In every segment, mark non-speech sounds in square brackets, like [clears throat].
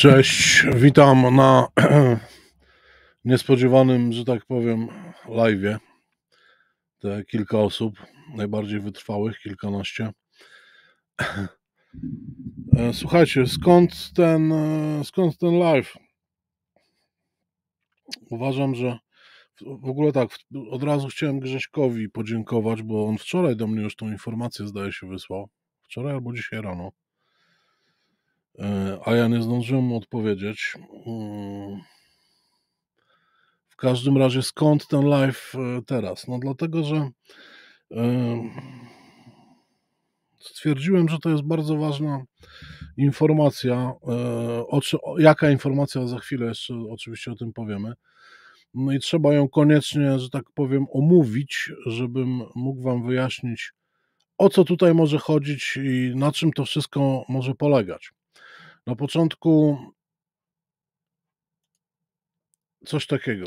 Cześć, witam na [clears throat] niespodziewanym, że tak powiem, live'ie. Te kilka osób, najbardziej wytrwałych, kilkanaście. [clears throat] Słuchajcie, skąd ten, skąd ten live? Uważam, że w ogóle tak, od razu chciałem Grześkowi podziękować, bo on wczoraj do mnie już tą informację, zdaje się, wysłał. Wczoraj albo dzisiaj rano E, a ja nie zdążyłem mu odpowiedzieć. Mm. W każdym razie, skąd ten live e, teraz? No, dlatego, że stwierdziłem, że to jest bardzo ważna informacja. E, o, jaka informacja za chwilę jeszcze oczywiście o tym powiemy. No i trzeba ją koniecznie, że tak powiem, omówić, żebym mógł Wam wyjaśnić, o co tutaj może chodzić i na czym to wszystko może polegać. Na początku coś takiego.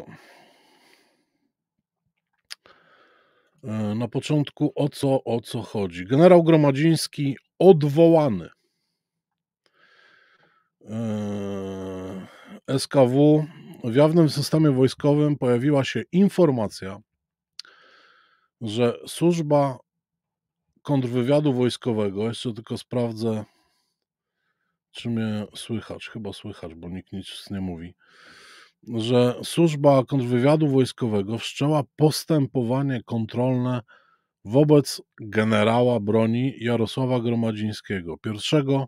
E, na początku o co, o co chodzi? Generał Gromadziński odwołany. E, SKW w jawnym systemie wojskowym pojawiła się informacja, że służba kontrwywiadu wojskowego, jeszcze tylko sprawdzę czy mnie słychać, chyba słychać, bo nikt nic nie mówi, że służba kontrwywiadu wojskowego wszczęła postępowanie kontrolne wobec generała broni Jarosława Gromadzińskiego, pierwszego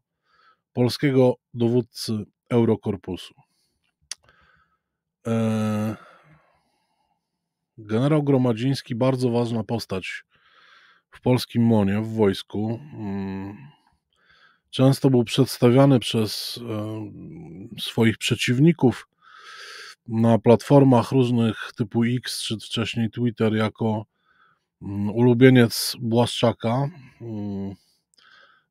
polskiego dowódcy Eurokorpusu. E, generał Gromadziński, bardzo ważna postać w polskim MONie, w wojsku mm, Często był przedstawiany przez swoich przeciwników na platformach różnych typu X czy wcześniej Twitter jako mm, ulubieniec Błaszczaka. Mm,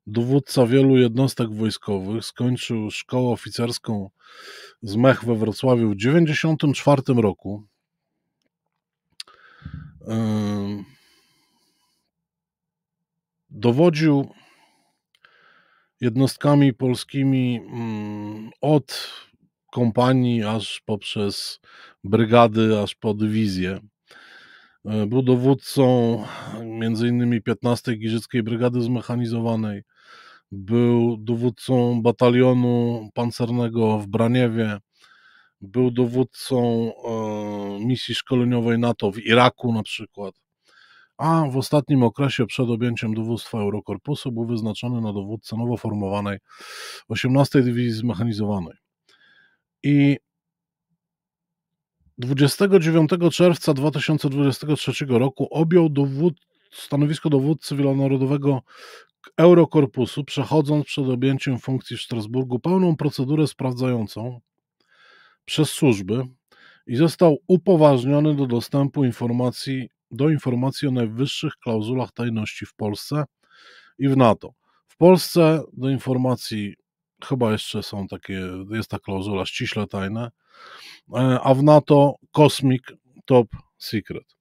dowódca wielu jednostek wojskowych, skończył szkołę oficerską z Mech we Wrocławiu w 1994 roku. Dowodził jednostkami polskimi mm, od kompanii aż poprzez brygady, aż po dywizję. E, był dowódcą m.in. 15 Giżyckiej Brygady Zmechanizowanej. Był dowódcą batalionu pancernego w Braniewie. Był dowódcą e, misji szkoleniowej NATO w Iraku na przykład a w ostatnim okresie przed objęciem dowództwa Eurokorpusu był wyznaczony na dowódcę nowo formowanej 18 Dywizji Zmechanizowanej. I 29 czerwca 2023 roku objął dowód, stanowisko dowódcy wielonarodowego Eurokorpusu, przechodząc przed objęciem funkcji w Strasburgu pełną procedurę sprawdzającą przez służby i został upoważniony do dostępu informacji do informacji o najwyższych klauzulach tajności w Polsce i w NATO. W Polsce do informacji chyba jeszcze są takie, jest ta klauzula ściśle tajna", e, a w NATO Cosmic Top Secret.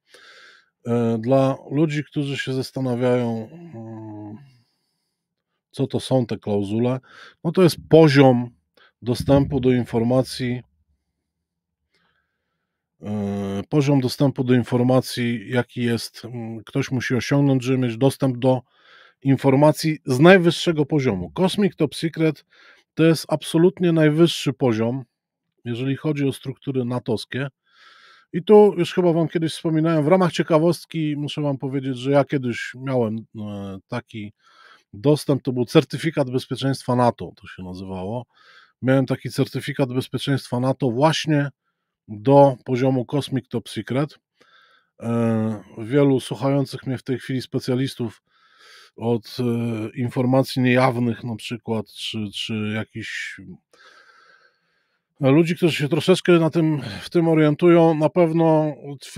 E, dla ludzi, którzy się zastanawiają, mm, co to są te klauzule, no to jest poziom dostępu do informacji E, poziom dostępu do informacji, jaki jest, ktoś musi osiągnąć, żeby mieć dostęp do informacji z najwyższego poziomu. Cosmic Top Secret to jest absolutnie najwyższy poziom, jeżeli chodzi o struktury natowskie. I tu już chyba Wam kiedyś wspominałem, w ramach ciekawostki muszę Wam powiedzieć, że ja kiedyś miałem e, taki dostęp, to był certyfikat bezpieczeństwa NATO, to się nazywało. Miałem taki certyfikat bezpieczeństwa NATO właśnie do poziomu Cosmic Top Secret. E, wielu słuchających mnie w tej chwili specjalistów od e, informacji niejawnych, na przykład, czy, czy jakichś e, ludzi, którzy się troszeczkę na tym, w tym orientują, na pewno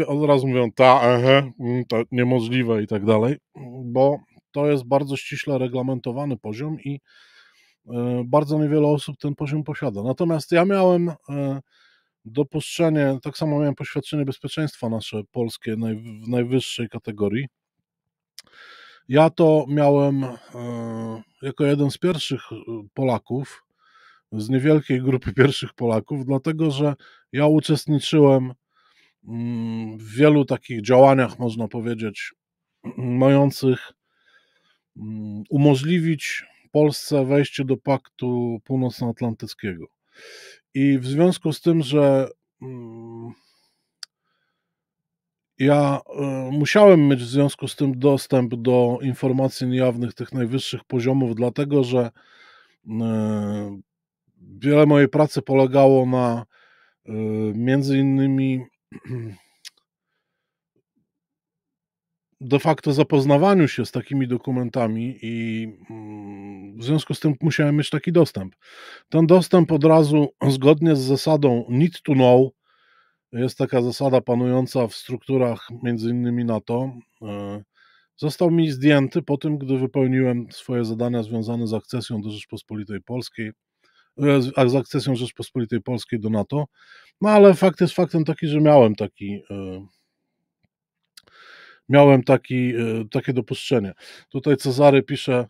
od razu mówią, ta, ehe, mm, to niemożliwe i tak dalej, bo to jest bardzo ściśle reglamentowany poziom i bardzo niewiele osób ten poziom posiada. Natomiast ja miałem dopuszczenie, tak samo miałem poświadczenie bezpieczeństwa nasze polskie naj, w najwyższej kategorii. Ja to miałem e, jako jeden z pierwszych e, Polaków, z niewielkiej grupy [laughs] pierwszych Polaków, dlatego że ja uczestniczyłem mm, w wielu takich działaniach, można powiedzieć, [clears throat] mających mm, umożliwić Polsce wejście do Paktu Północnoatlantyckiego. I w związku z tym, że mm, ja e, musiałem mieć w związku z tym dostęp do informacji niejawnych tych najwyższych poziomów, dlatego że mm, e, wiele mojej pracy polegało na e, między innymi [clears throat] de facto zapoznawaniu się z takimi dokumentami i mm, w związku z tym musiałem mieć taki dostęp. Ten dostęp od razu, zgodnie z zasadą need to know, jest taka zasada panująca w strukturach między innymi NATO, e, został mi zdjęty po tym, gdy wypełniłem swoje zadania związane z akcesją do Rzeczpospolitej Polskiej, e, z akcesją Rzeczpospolitej Polskiej do NATO, no ale fakt jest faktem taki, że miałem taki e, miałem taki, e, takie dopuszczenie. Tutaj Cezary pisze,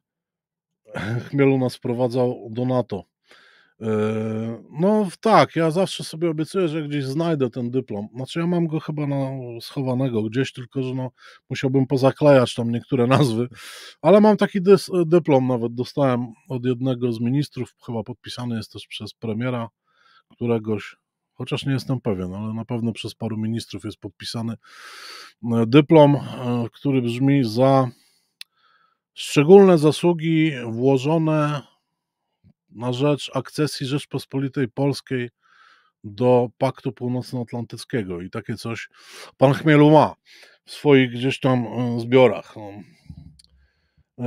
[laughs] Chmielu nas wprowadzał do NATO. E, no tak, ja zawsze sobie obiecuję, że gdzieś znajdę ten dyplom. Znaczy ja mam go chyba na, schowanego gdzieś, tylko że no, musiałbym pozaklejać tam niektóre [laughs] nazwy, ale mam taki e, dyplom nawet, dostałem od jednego z ministrów, chyba podpisany jest też przez premiera któregoś chociaż nie jestem pewien, ale na pewno przez paru ministrów jest podpisany e, dyplom, e, który brzmi za szczególne zasługi włożone na rzecz akcesji Rzeczpospolitej Polskiej do Paktu Północnoatlantyckiego i takie coś pan Chmielu ma w swoich gdzieś tam e, zbiorach. No.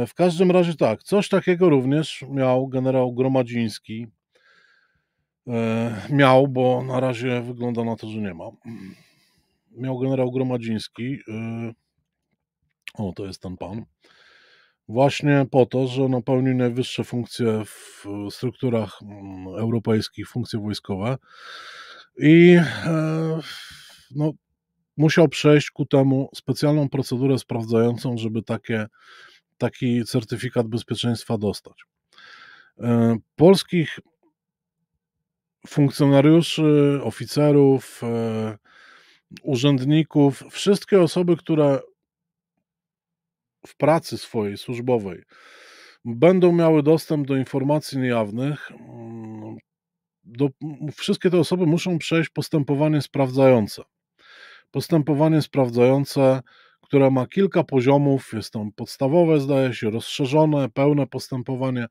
W każdym razie tak, coś takiego również miał generał Gromadziński, E, miał, bo na razie wygląda na to, że nie ma. Miał generał Gromadziński. E, o, to jest ten pan. Właśnie po to, że napełnił najwyższe funkcje w strukturach mm, europejskich, funkcje wojskowe. I e, no, musiał przejść ku temu specjalną procedurę sprawdzającą, żeby takie, taki certyfikat bezpieczeństwa dostać. Polskich funkcjonariuszy, oficerów, e, urzędników, wszystkie osoby, które w pracy swojej służbowej będą miały dostęp do informacji niejawnych, mm, do, wszystkie te osoby muszą przejść postępowanie sprawdzające. Postępowanie sprawdzające, które ma kilka poziomów, jest tam podstawowe, zdaje się, rozszerzone, pełne postępowanie.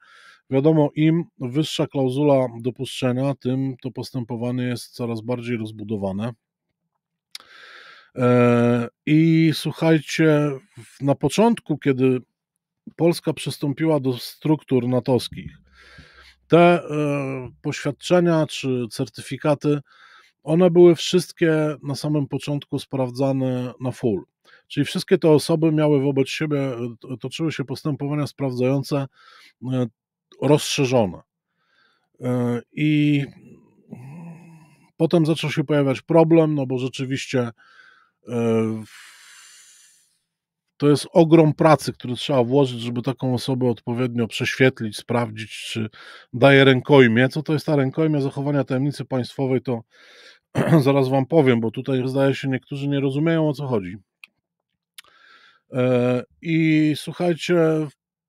Wiadomo, im wyższa klauzula dopuszczenia, tym to postępowanie jest coraz bardziej rozbudowane. E, I słuchajcie, na początku, kiedy Polska przystąpiła do struktur natowskich, te e, poświadczenia czy certyfikaty, one były wszystkie na samym początku sprawdzane na full. Czyli wszystkie te osoby miały wobec siebie, e, toczyły się postępowania sprawdzające rozszerzona. E, I potem zaczął się pojawiać problem, no bo rzeczywiście e, to jest ogrom pracy, który trzeba włożyć, żeby taką osobę odpowiednio prześwietlić, sprawdzić, czy daje rękojmie. Co to jest ta rękojmia zachowania tajemnicy państwowej, to [clears throat] zaraz Wam powiem, bo tutaj zdaje się niektórzy nie rozumieją o co chodzi. E, I słuchajcie,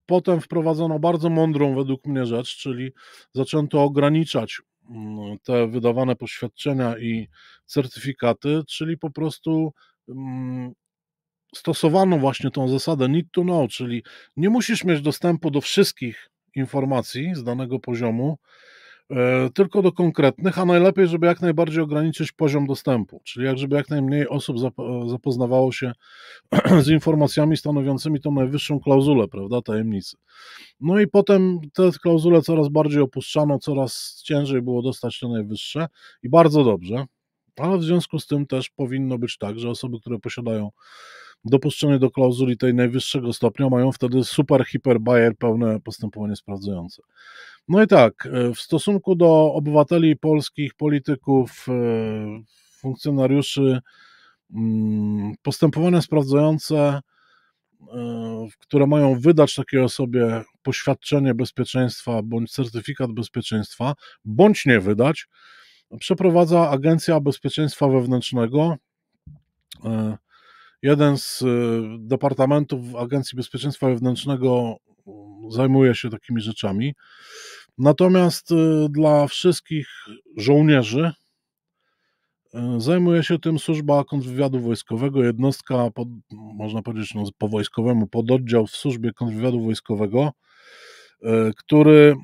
Potem wprowadzono bardzo mądrą według mnie rzecz, czyli zaczęto ograniczać mm, te wydawane poświadczenia i certyfikaty, czyli po prostu mm, stosowano właśnie tą zasadę need to know, czyli nie musisz mieć dostępu do wszystkich informacji z danego poziomu, E, tylko do konkretnych, a najlepiej, żeby jak najbardziej ograniczyć poziom dostępu, czyli jak żeby jak najmniej osób zapoznawało się [clears throat] z informacjami stanowiącymi tą najwyższą klauzulę, prawda, tajemnicy. No i potem te klauzule coraz bardziej opuszczano, coraz ciężej było dostać te najwyższe i bardzo dobrze, ale w związku z tym też powinno być tak, że osoby, które posiadają dopuszczenie do klauzuli tej najwyższego stopnia, mają wtedy super, hiper, bajer pełne postępowanie sprawdzające. No i tak, e, w stosunku do obywateli polskich, polityków, e, funkcjonariuszy, mm, postępowania sprawdzające, e, które mają wydać takiej osobie poświadczenie bezpieczeństwa bądź certyfikat bezpieczeństwa, bądź nie wydać, przeprowadza Agencja Bezpieczeństwa Wewnętrznego. Jeden z departamentów Agencji Bezpieczeństwa Wewnętrznego mm, zajmuje się takimi rzeczami. Natomiast y, dla wszystkich żołnierzy y, zajmuje się tym służba kontrwywiadu wojskowego, jednostka, pod, można powiedzieć no, po wojskowemu, pododdział w służbie kontrwywiadu wojskowego, y, który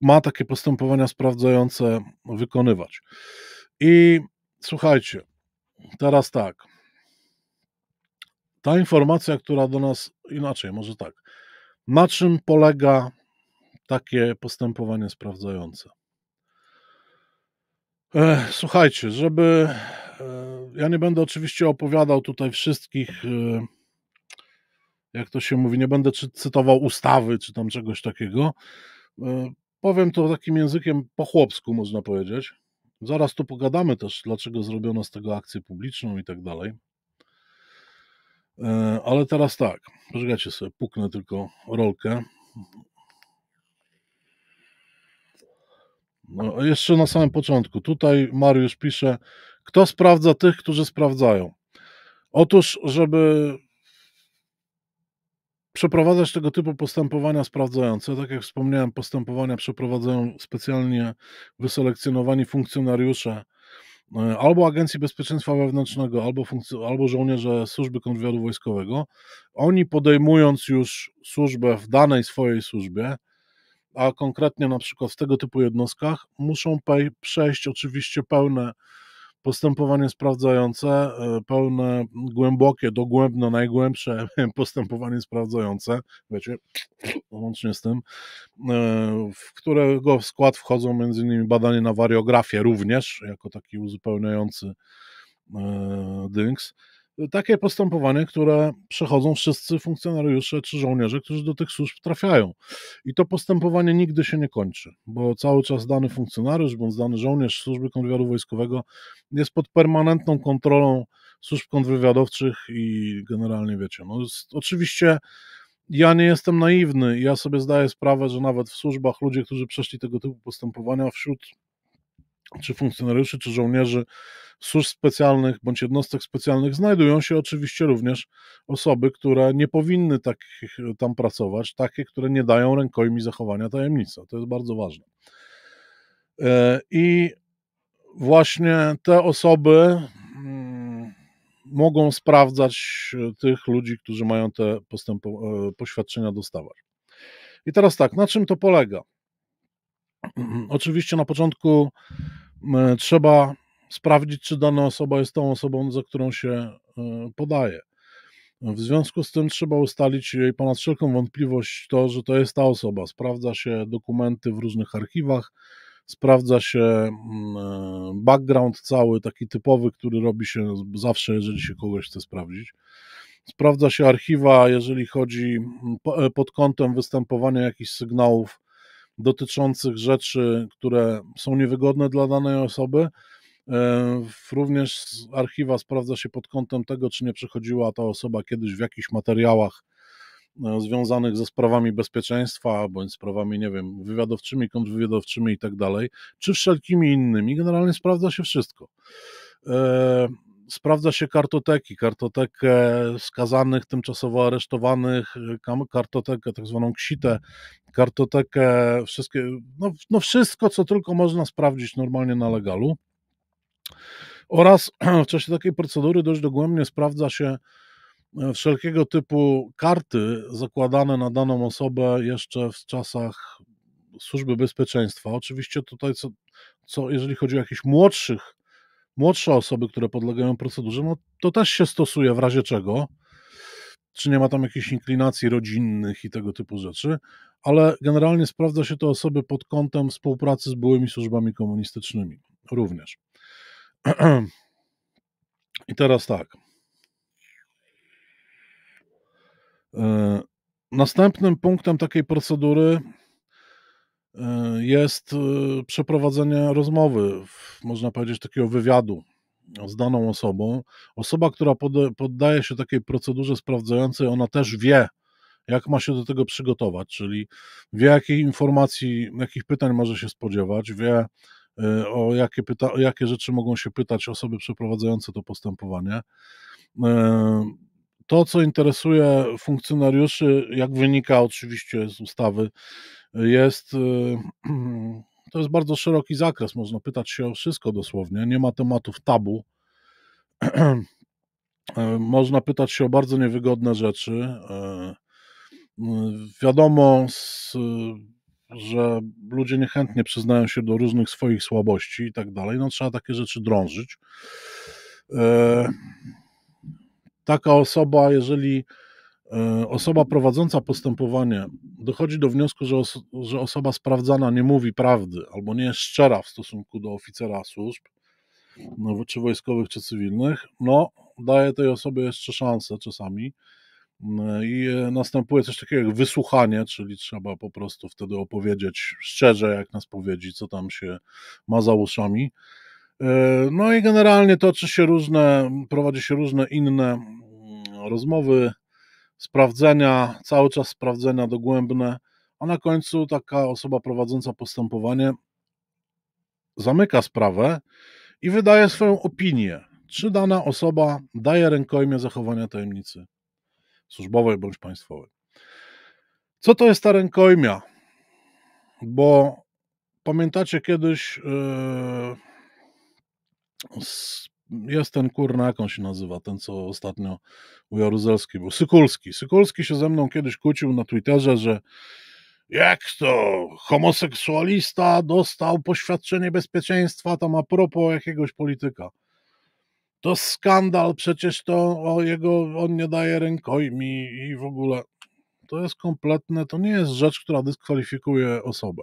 ma takie postępowania sprawdzające wykonywać. I słuchajcie, teraz tak. Ta informacja, która do nas inaczej, może tak. Na czym polega takie postępowanie sprawdzające. Słuchajcie, żeby. E, ja nie będę oczywiście opowiadał tutaj wszystkich, e, jak to się mówi, nie będę cytował ustawy czy tam czegoś takiego. E, powiem to takim językiem po chłopsku, można powiedzieć. Zaraz tu pogadamy też, dlaczego zrobiono z tego akcję publiczną i tak dalej. Ale teraz tak, poczekajcie sobie, puknę tylko rolkę. No, jeszcze na samym początku. Tutaj Mariusz pisze, kto sprawdza tych, którzy sprawdzają? Otóż, żeby przeprowadzać tego typu postępowania sprawdzające, tak jak wspomniałem, postępowania przeprowadzają specjalnie wyselekcjonowani funkcjonariusze e, albo Agencji Bezpieczeństwa Wewnętrznego, albo, albo żołnierze służby kontrwywiadu wojskowego. Oni podejmując już służbę w danej swojej służbie, a konkretnie na przykład w tego typu jednostkach, muszą przejść oczywiście pełne postępowanie sprawdzające, e, pełne, głębokie, dogłębne, najgłębsze [laughs] postępowanie sprawdzające, wiecie, łącznie z tym, e, w którego w skład wchodzą m.in. badanie na wariografię również, jako taki uzupełniający e, dynks takie postępowanie, które przechodzą wszyscy funkcjonariusze czy żołnierze, którzy do tych służb trafiają. I to postępowanie nigdy się nie kończy, bo cały czas dany funkcjonariusz bądź dany żołnierz służby kontrwywiadu wojskowego jest pod permanentną kontrolą służb kontrwywiadowczych i generalnie wiecie. No jest, oczywiście ja nie jestem naiwny. Ja sobie zdaję sprawę, że nawet w służbach ludzie, którzy przeszli tego typu postępowania, wśród czy funkcjonariuszy, czy żołnierzy służb specjalnych bądź jednostek specjalnych znajdują się oczywiście również osoby, które nie powinny tak, tam pracować, takie, które nie dają rękojmi zachowania tajemnicy. To jest bardzo ważne. E, I właśnie te osoby mm, mogą sprawdzać e, tych ludzi, którzy mają te postępo- poświadczenia dostawać. I teraz tak, na czym to polega? Mhm. Oczywiście na początku e, trzeba sprawdzić, czy dana osoba jest tą osobą, za którą się e, podaje. W związku z tym trzeba ustalić jej ponad wszelką wątpliwość to, że to jest ta osoba. Sprawdza się dokumenty w różnych archiwach, sprawdza się mm, e, background cały, taki typowy, który robi się zawsze, jeżeli się kogoś chce sprawdzić. Sprawdza się archiwa, jeżeli chodzi mm, pod kątem występowania jakichś sygnałów dotyczących rzeczy, które są niewygodne dla danej osoby. E, również archiwa sprawdza się pod kątem tego, czy nie przechodziła ta osoba kiedyś w jakichś materiałach e, związanych ze sprawami bezpieczeństwa, bądź sprawami, nie wiem, wywiadowczymi, kontrwywiadowczymi i tak dalej, czy wszelkimi innymi. Generalnie sprawdza się wszystko. E, sprawdza się kartoteki, kartotekę skazanych, tymczasowo aresztowanych, y, kartotekę tak zwaną ksitę, kartotekę, wszystkie, no, no wszystko, co tylko można sprawdzić normalnie na legalu. Oraz [clears throat] w czasie takiej procedury dość dogłębnie sprawdza się e, wszelkiego typu karty zakładane na daną osobę jeszcze w czasach służby bezpieczeństwa. Oczywiście tutaj, co, co jeżeli chodzi o jakichś młodszych młodsze osoby, które podlegają procedurze, no to też się stosuje w razie czego. Czy nie ma tam jakichś inklinacji rodzinnych i tego typu rzeczy, ale generalnie sprawdza się to osoby pod kątem współpracy z byłymi służbami komunistycznymi również. [clears throat] I teraz tak. E, następnym punktem takiej procedury E, jest e, przeprowadzenie rozmowy, można powiedzieć takiego wywiadu z daną osobą. Osoba, która poddaje się takiej procedurze sprawdzającej, ona też wie, jak ma się do tego przygotować, czyli wie, jakiej informacji, jakich pytań może się spodziewać, wie, e, o jakie, pyta- o jakie rzeczy mogą się pytać osoby przeprowadzające to postępowanie to, co interesuje funkcjonariuszy, jak wynika oczywiście z ustawy, jest y, [clears throat] to jest bardzo szeroki zakres. Można pytać się o wszystko dosłownie. Nie ma tematów tabu. [clears throat] E, można pytać się o bardzo niewygodne rzeczy. E, wiadomo, że ludzie niechętnie przyznają się do różnych swoich słabości i tak dalej. No, trzeba takie rzeczy drążyć. E, taka osoba, jeżeli e, osoba prowadząca postępowanie dochodzi do wniosku, że, os że osoba sprawdzana nie mówi prawdy albo nie jest szczera w stosunku do oficera służb, no, czy wojskowych, czy cywilnych, no, daje tej osobie jeszcze szansę czasami. No, I e, następuje coś takiego jak wysłuchanie, czyli trzeba po prostu wtedy opowiedzieć szczerze, jak nas powiedzi, co tam się ma za uszami. E, no i generalnie toczy się różne, prowadzi się różne inne mm, rozmowy, sprawdzenia, cały czas sprawdzenia dogłębne, a na końcu taka osoba prowadząca postępowanie zamyka sprawę i wydaje swoją opinię, czy dana osoba daje rękojmię zachowania tajemnicy służbowej bądź państwowej. Co to jest ta rękojmia? Bo pamiętacie kiedyś. Yy jest ten kurna, jak on się nazywa, ten co ostatnio u Jaruzelski był, Sykulski. Sykulski się ze mną kiedyś kłócił na Twitterze, że jak to, homoseksualista dostał poświadczenie bezpieczeństwa tam a propos jakiegoś polityka. To skandal, przecież to o jego, on nie daje rękojmi i w ogóle. To jest kompletne, to nie jest rzecz, która dyskwalifikuje osobę.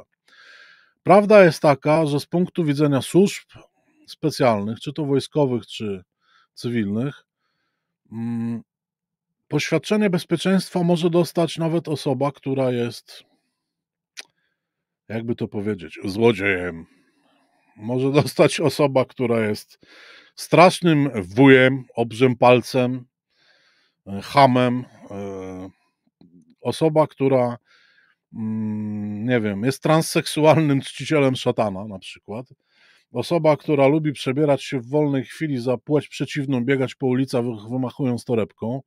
Prawda jest taka, że z punktu widzenia służb specjalnych, czy to wojskowych, czy cywilnych, mm, poświadczenie bezpieczeństwa może dostać nawet osoba, która jest, jakby to powiedzieć, złodziejem. Może dostać osoba, która jest strasznym wujem, obrzym palcem, e, hamem. E, osoba, która, mm, nie wiem, jest transseksualnym czcicielem szatana na przykład Osoba, która lubi przebierać się w wolnej chwili za płeć przeciwną, biegać po ulicach wymachując torebką.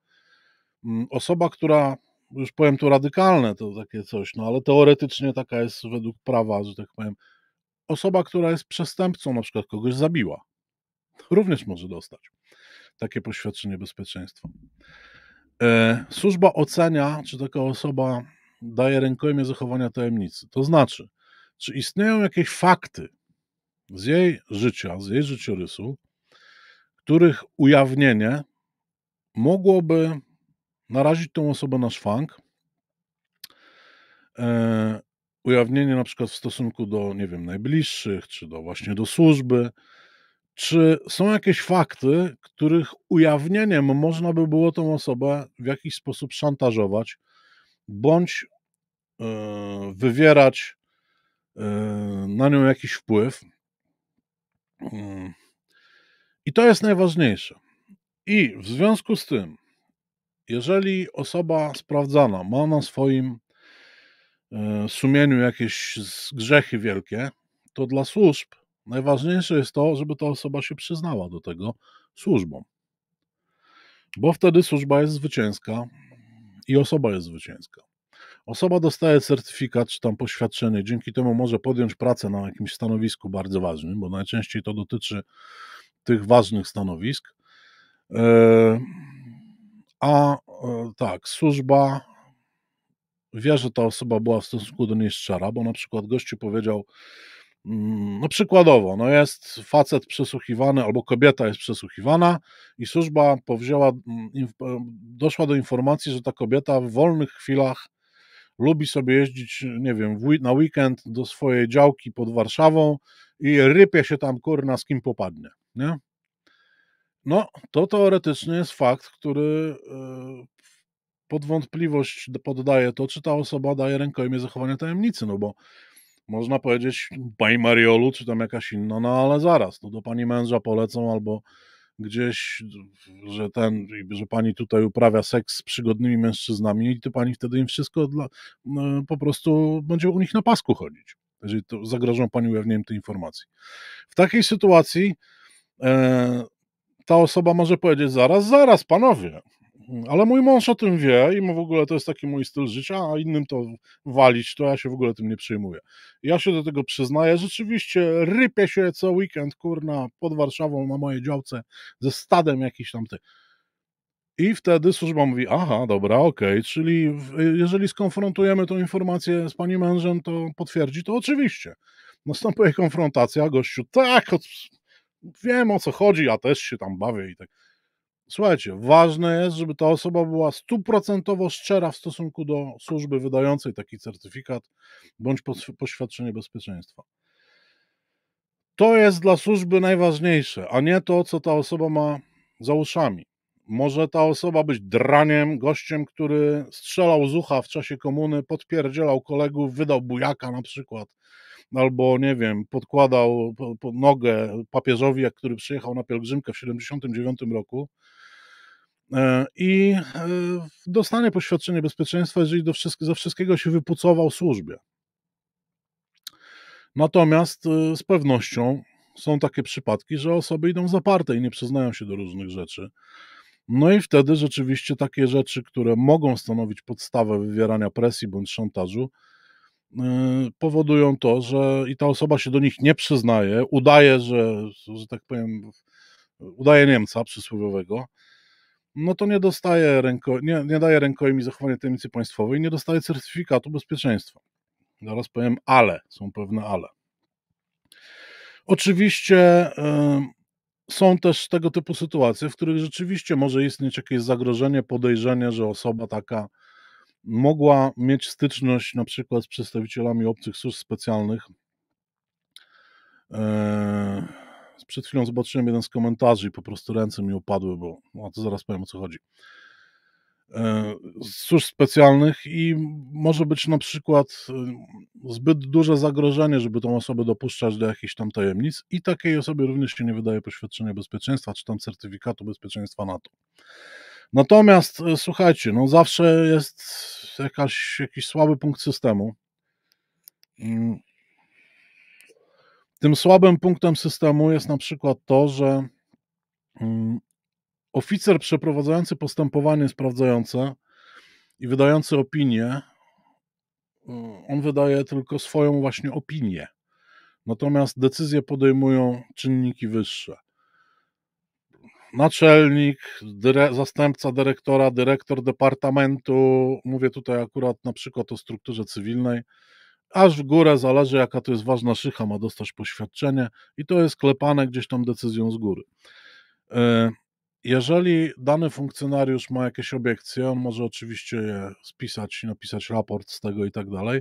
Mm, osoba, która, już powiem to radykalne, to takie coś, no ale teoretycznie taka jest według prawa, że tak powiem. Osoba, która jest przestępcą, na przykład kogoś zabiła, [laughs] również może dostać takie poświadczenie bezpieczeństwa. E, służba ocenia, czy taka osoba daje rękojmie zachowania tajemnicy. To znaczy, czy istnieją jakieś fakty, z jej życia, z jej życiorysu, których ujawnienie mogłoby narazić tą osobę na szwank. E, ujawnienie na przykład w stosunku do, nie wiem, najbliższych, czy do właśnie do służby. Czy są jakieś fakty, których ujawnieniem można by było tą osobę w jakiś sposób szantażować, bądź e, wywierać e, na nią jakiś wpływ? Mm. I to jest najważniejsze. I w związku z tym, jeżeli osoba sprawdzana ma na swoim e, sumieniu jakieś grzechy wielkie, to dla służb najważniejsze jest to, żeby ta osoba się przyznała do tego służbom. Bo wtedy służba jest zwycięska i osoba jest zwycięska. Osoba dostaje certyfikat czy tam poświadczenie, dzięki temu może podjąć pracę na jakimś stanowisku bardzo ważnym, bo najczęściej to dotyczy tych ważnych stanowisk. E, a e, tak, służba wie, że ta osoba była w stosunku do niej szczera, bo na przykład gościu powiedział, mm, no przykładowo, no jest facet przesłuchiwany albo kobieta jest przesłuchiwana i służba powzięła, mm, e, doszła do informacji, że ta kobieta w wolnych chwilach lubi sobie jeździć, nie wiem, na weekend do swojej działki pod Warszawą i rypie się tam kurna z kim popadnie, nie? No, to teoretycznie jest fakt, który e, pod wątpliwość poddaje to, czy ta osoba daje rękojmie zachowania tajemnicy, no bo można powiedzieć pani Mariolu, czy tam jakaś inna, no ale zaraz, no to do pani męża polecą albo gdzieś, że ten, że pani tutaj uprawia seks z przygodnymi mężczyznami i to pani wtedy im wszystko dla, no, po prostu będzie u nich na pasku chodzić, jeżeli to zagrożą pani ujawnieniem tej informacji. W takiej sytuacji e, ta osoba może powiedzieć zaraz, zaraz, panowie, ale mój mąż o tym wie i w ogóle to jest taki mój styl życia, a innym to walić, to ja się w ogóle tym nie przejmuję. Ja się do tego przyznaję. Rzeczywiście rypię się co weekend, kurna, pod Warszawą na mojej działce ze stadem jakiś tam ty. I wtedy służba mówi, aha, dobra, okej, okay. czyli jeżeli skonfrontujemy tą informację z pani mężem, to potwierdzi to oczywiście. Następuje konfrontacja, gościu, tak, wiem o co chodzi, ja też się tam bawię i tak. Słuchajcie, ważne jest, żeby ta osoba była stuprocentowo szczera w stosunku do służby wydającej taki certyfikat bądź poświadczenie bezpieczeństwa. To jest dla służby najważniejsze, a nie to, co ta osoba ma za uszami. Może ta osoba być draniem, gościem, który strzelał z ucha w czasie komuny, podpierdzielał kolegów, wydał bujaka na przykład albo nie wiem, podkładał nogę papieżowi, który przyjechał na pielgrzymkę w 79 roku e, i e, dostanie poświadczenie bezpieczeństwa, jeżeli do wszystkiego, ze wszystkiego się wypucował służbie. Natomiast e, z pewnością są takie przypadki, że osoby idą zaparte i nie przyznają się do różnych rzeczy. No i wtedy rzeczywiście takie rzeczy, które mogą stanowić podstawę wywierania presji bądź szantażu, Y, powodują to, że i ta osoba się do nich nie przyznaje, udaje, że, że tak powiem, udaje Niemca przysłowiowego, no to nie dostaje ręko, nie, nie daje rękojmi zachowania tajemnicy państwowej, nie dostaje certyfikatu bezpieczeństwa. Zaraz powiem ale, są pewne ale. Oczywiście y, są też tego typu sytuacje, w których rzeczywiście może istnieć jakieś zagrożenie, podejrzenie, że osoba taka mogła mieć styczność na przykład z przedstawicielami obcych służb specjalnych. E, przed chwilą zobaczyłem jeden z komentarzy i po prostu ręce mi opadły, bo a no, to zaraz powiem o co chodzi. E, służb specjalnych i może być na przykład e, zbyt duże zagrożenie, żeby tą osobę dopuszczać do jakichś tam tajemnic, i takiej osobie również się nie wydaje poświadczenia bezpieczeństwa czy tam certyfikatu bezpieczeństwa NATO. Natomiast słuchajcie, no zawsze jest jakaś, jakiś słaby punkt systemu. Mm. Tym słabym punktem systemu jest na przykład to, że mm, oficer przeprowadzający postępowanie sprawdzające i wydający opinię, mm, on wydaje tylko swoją właśnie opinię. Natomiast decyzje podejmują czynniki wyższe naczelnik, dyre, zastępca dyrektora, dyrektor departamentu, mówię tutaj akurat na przykład o strukturze cywilnej, aż w górę zależy jaka to jest ważna szycha, ma dostać poświadczenie i to jest klepane gdzieś tam decyzją z góry. E, jeżeli dany funkcjonariusz ma jakieś obiekcje, on może oczywiście je spisać, napisać raport z tego i tak dalej,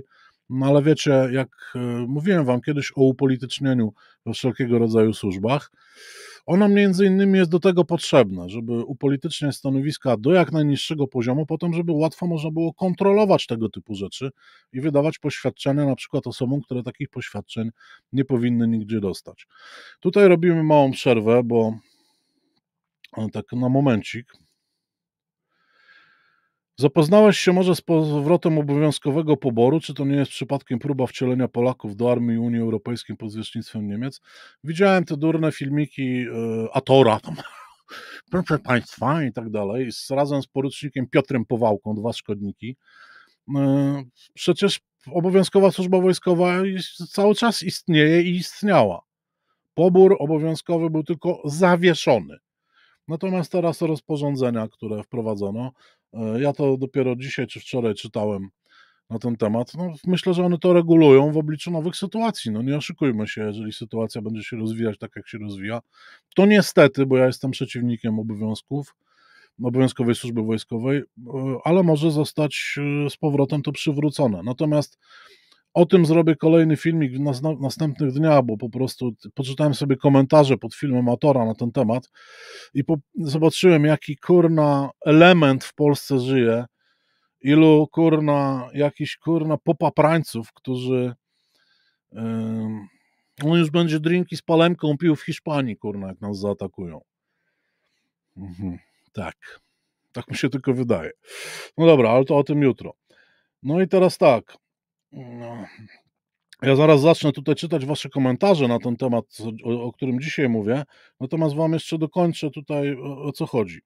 no ale wiecie, jak e, mówiłem wam kiedyś o upolitycznieniu we wszelkiego rodzaju służbach, ona między innymi jest do tego potrzebna, żeby upolityczniać stanowiska do jak najniższego poziomu, potem, żeby łatwo można było kontrolować tego typu rzeczy i wydawać poświadczenia na przykład osobom, które takich poświadczeń nie powinny nigdzie dostać. Tutaj robimy małą przerwę, bo e, tak na momencik, Zapoznałeś się może z powrotem obowiązkowego poboru? Czy to nie jest przypadkiem próba wcielenia Polaków do armii Unii Europejskiej pod zwierzchnictwem Niemiec? Widziałem te durne filmiki yy, Atora, tam, [laughs] proszę Państwa, i tak dalej, z, razem z porucznikiem Piotrem Powałką, dwa szkodniki. Yy, przecież obowiązkowa służba wojskowa cały czas istnieje i istniała. Pobór obowiązkowy był tylko zawieszony. Natomiast teraz rozporządzenia, które wprowadzono, E, ja to dopiero dzisiaj czy wczoraj czytałem na ten temat. No, myślę, że one to regulują w obliczu nowych sytuacji. No nie oszukujmy się, jeżeli sytuacja będzie się rozwijać tak, jak się rozwija, to niestety, bo ja jestem przeciwnikiem obowiązków, obowiązkowej służby wojskowej, e, ale może zostać e, z powrotem to przywrócone. Natomiast o tym zrobię kolejny filmik w następnych dniach, bo po prostu poczytałem sobie komentarze pod filmem autora na ten temat i po, zobaczyłem, jaki kurna element w Polsce żyje, ilu kurna, jakiś kurna popaprańców, którzy yy, on no już będzie drinki z palemką pił w Hiszpanii, kurna, jak nas zaatakują. Mhm, tak. Tak mi się tylko wydaje. No dobra, ale to o tym jutro. No i teraz tak. No. Ja zaraz zacznę tutaj czytać Wasze komentarze na ten temat, o, o którym dzisiaj mówię, natomiast Wam jeszcze dokończę tutaj o, o co chodzi.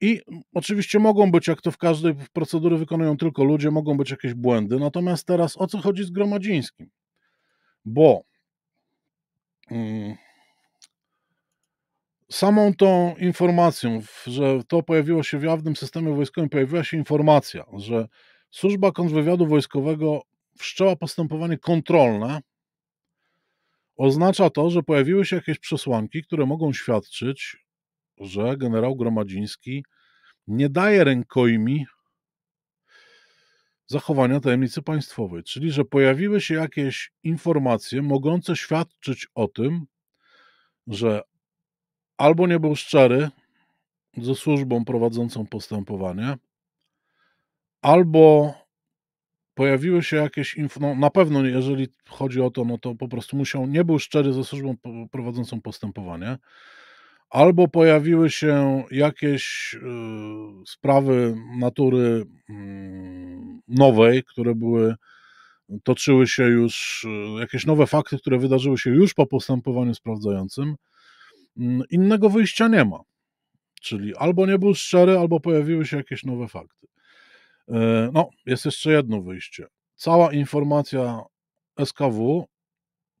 I oczywiście mogą być, jak to w każdej procedury wykonują tylko ludzie, mogą być jakieś błędy. Natomiast teraz o co chodzi z Gromadzińskim? Bo mm, samą tą informacją, że to pojawiło się w jawnym systemie wojskowym, pojawiła się informacja, że służba kontrwywiadu wojskowego wszczęła postępowanie kontrolne, oznacza to, że pojawiły się jakieś przesłanki, które mogą świadczyć, że generał Gromadziński nie daje rękojmi zachowania tajemnicy państwowej, czyli że pojawiły się jakieś informacje mogące świadczyć o tym, że albo nie był szczery ze służbą prowadzącą postępowanie, albo pojawiły się jakieś informacje no na pewno jeżeli chodzi o to, no to po prostu musiał, nie był szczery ze służbą prowadzącą postępowanie, albo pojawiły się jakieś y, sprawy natury y, nowej, które były, toczyły się już, y, jakieś nowe fakty, które wydarzyły się już po postępowaniu sprawdzającym, mm, innego wyjścia nie ma. Czyli albo nie był szczery, albo pojawiły się jakieś nowe fakty. E, no, jest jeszcze jedno wyjście. Cała informacja SKW,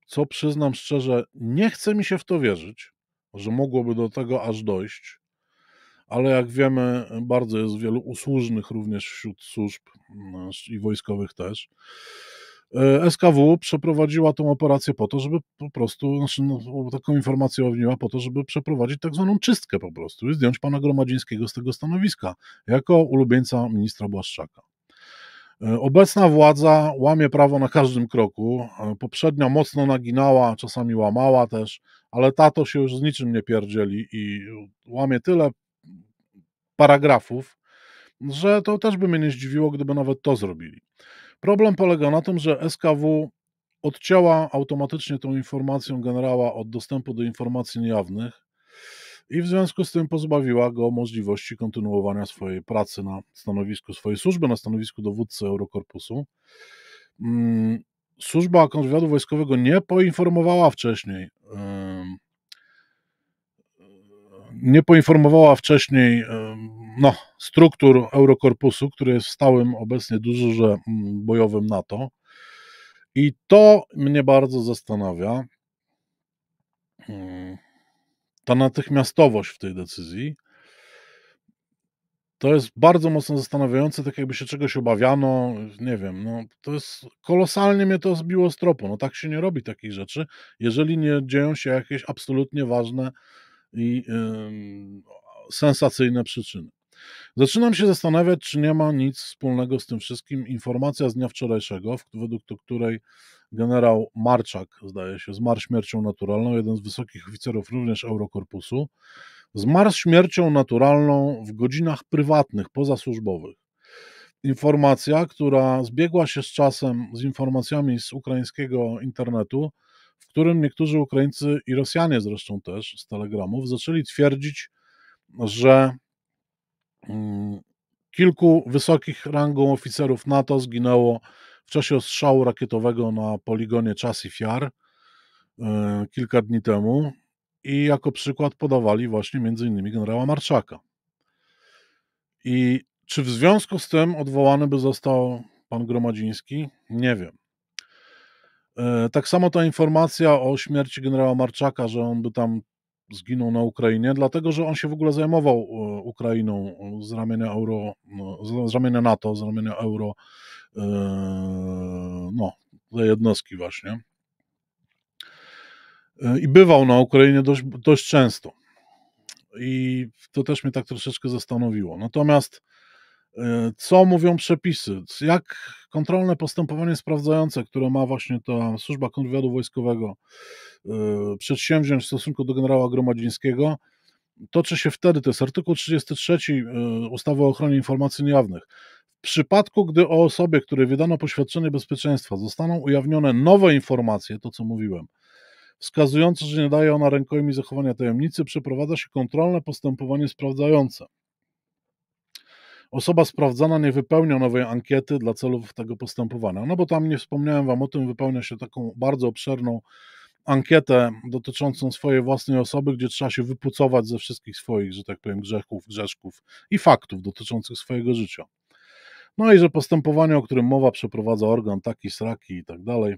co przyznam szczerze, nie chce mi się w to wierzyć, że mogłoby do tego aż dojść, ale jak wiemy, bardzo jest wielu usłużnych również wśród służb mm, i wojskowych też. E, SKW przeprowadziła tą operację po to, żeby po prostu, znaczy no, taką informację owniła po to, żeby przeprowadzić tak zwaną czystkę po prostu i zdjąć pana Gromadzińskiego z tego stanowiska jako ulubieńca ministra Błaszczaka. E, obecna władza łamie prawo na każdym kroku. E, Poprzednia mocno naginała, czasami łamała też, ale tato się już z niczym nie pierdzieli i łamie tyle paragrafów, że to też by mnie nie zdziwiło, gdyby nawet to zrobili. Problem polega na tym, że SKW odcięła automatycznie tą informację generała od dostępu do informacji niejawnych i w związku z tym pozbawiła go możliwości kontynuowania swojej pracy na stanowisku swojej służby, na stanowisku dowódcy Eurokorpusu. Mm, służba kontrwywiadu wojskowego nie poinformowała wcześniej nie poinformowała wcześniej no, struktur Eurokorpusu, który jest w stałym obecnie dyżurze mm, bojowym NATO. I to mnie bardzo zastanawia. Mm, ta natychmiastowość w tej decyzji. To jest bardzo mocno zastanawiające, tak jakby się czegoś obawiano, nie wiem, no to jest, kolosalnie mnie to zbiło z tropu, no tak się nie robi takich rzeczy, jeżeli nie dzieją się jakieś absolutnie ważne i yy, sensacyjne przyczyny. Zaczynam się zastanawiać, czy nie ma nic wspólnego z tym wszystkim informacja z dnia wczorajszego, według której generał Marczak, zdaje się, zmarł śmiercią naturalną, jeden z wysokich oficerów również Eurokorpusu, zmarł śmiercią naturalną w godzinach prywatnych, pozasłużbowych. Informacja, która zbiegła się z czasem z informacjami z ukraińskiego internetu, w którym niektórzy Ukraińcy i Rosjanie zresztą też z telegramów zaczęli twierdzić, że Mm, kilku wysokich rangą oficerów NATO zginęło w czasie ostrzału rakietowego na poligonie Czas Fiar e, kilka dni temu i jako przykład podawali właśnie m.in. generała Marczaka. I czy w związku z tym odwołany by został pan Gromadziński? Nie wiem. E, tak samo ta informacja o śmierci generała Marczaka, że on by tam zginął na Ukrainie, dlatego że on się w ogóle zajmował e, Ukrainą e, z ramienia euro, no, z ramienia NATO, z ramienia euro, e, no, tej jednostki właśnie. I bywał na Ukrainie dość, dość często. I to też mnie tak troszeczkę zastanowiło. Natomiast E, co mówią przepisy, jak kontrolne postępowanie sprawdzające, które ma właśnie ta służba kontrwywiadu wojskowego e, przedsięwziąć w stosunku do generała Gromadzińskiego, toczy się wtedy, to jest artykuł 33 e, ustawy o ochronie informacji niejawnych. W przypadku, gdy o osobie, której wydano poświadczenie bezpieczeństwa, zostaną ujawnione nowe informacje, to co mówiłem, wskazujące, że nie daje ona rękojmi zachowania tajemnicy, przeprowadza się kontrolne postępowanie sprawdzające. Osoba sprawdzana nie wypełnia nowej ankiety dla celów tego postępowania. No bo tam nie wspomniałem Wam o tym, wypełnia się taką bardzo obszerną ankietę dotyczącą swojej własnej osoby, gdzie trzeba się wypucować ze wszystkich swoich, że tak powiem, grzechów, grzeszków i faktów dotyczących swojego życia. No i że postępowanie, o którym mowa, przeprowadza organ taki, sraki i tak dalej.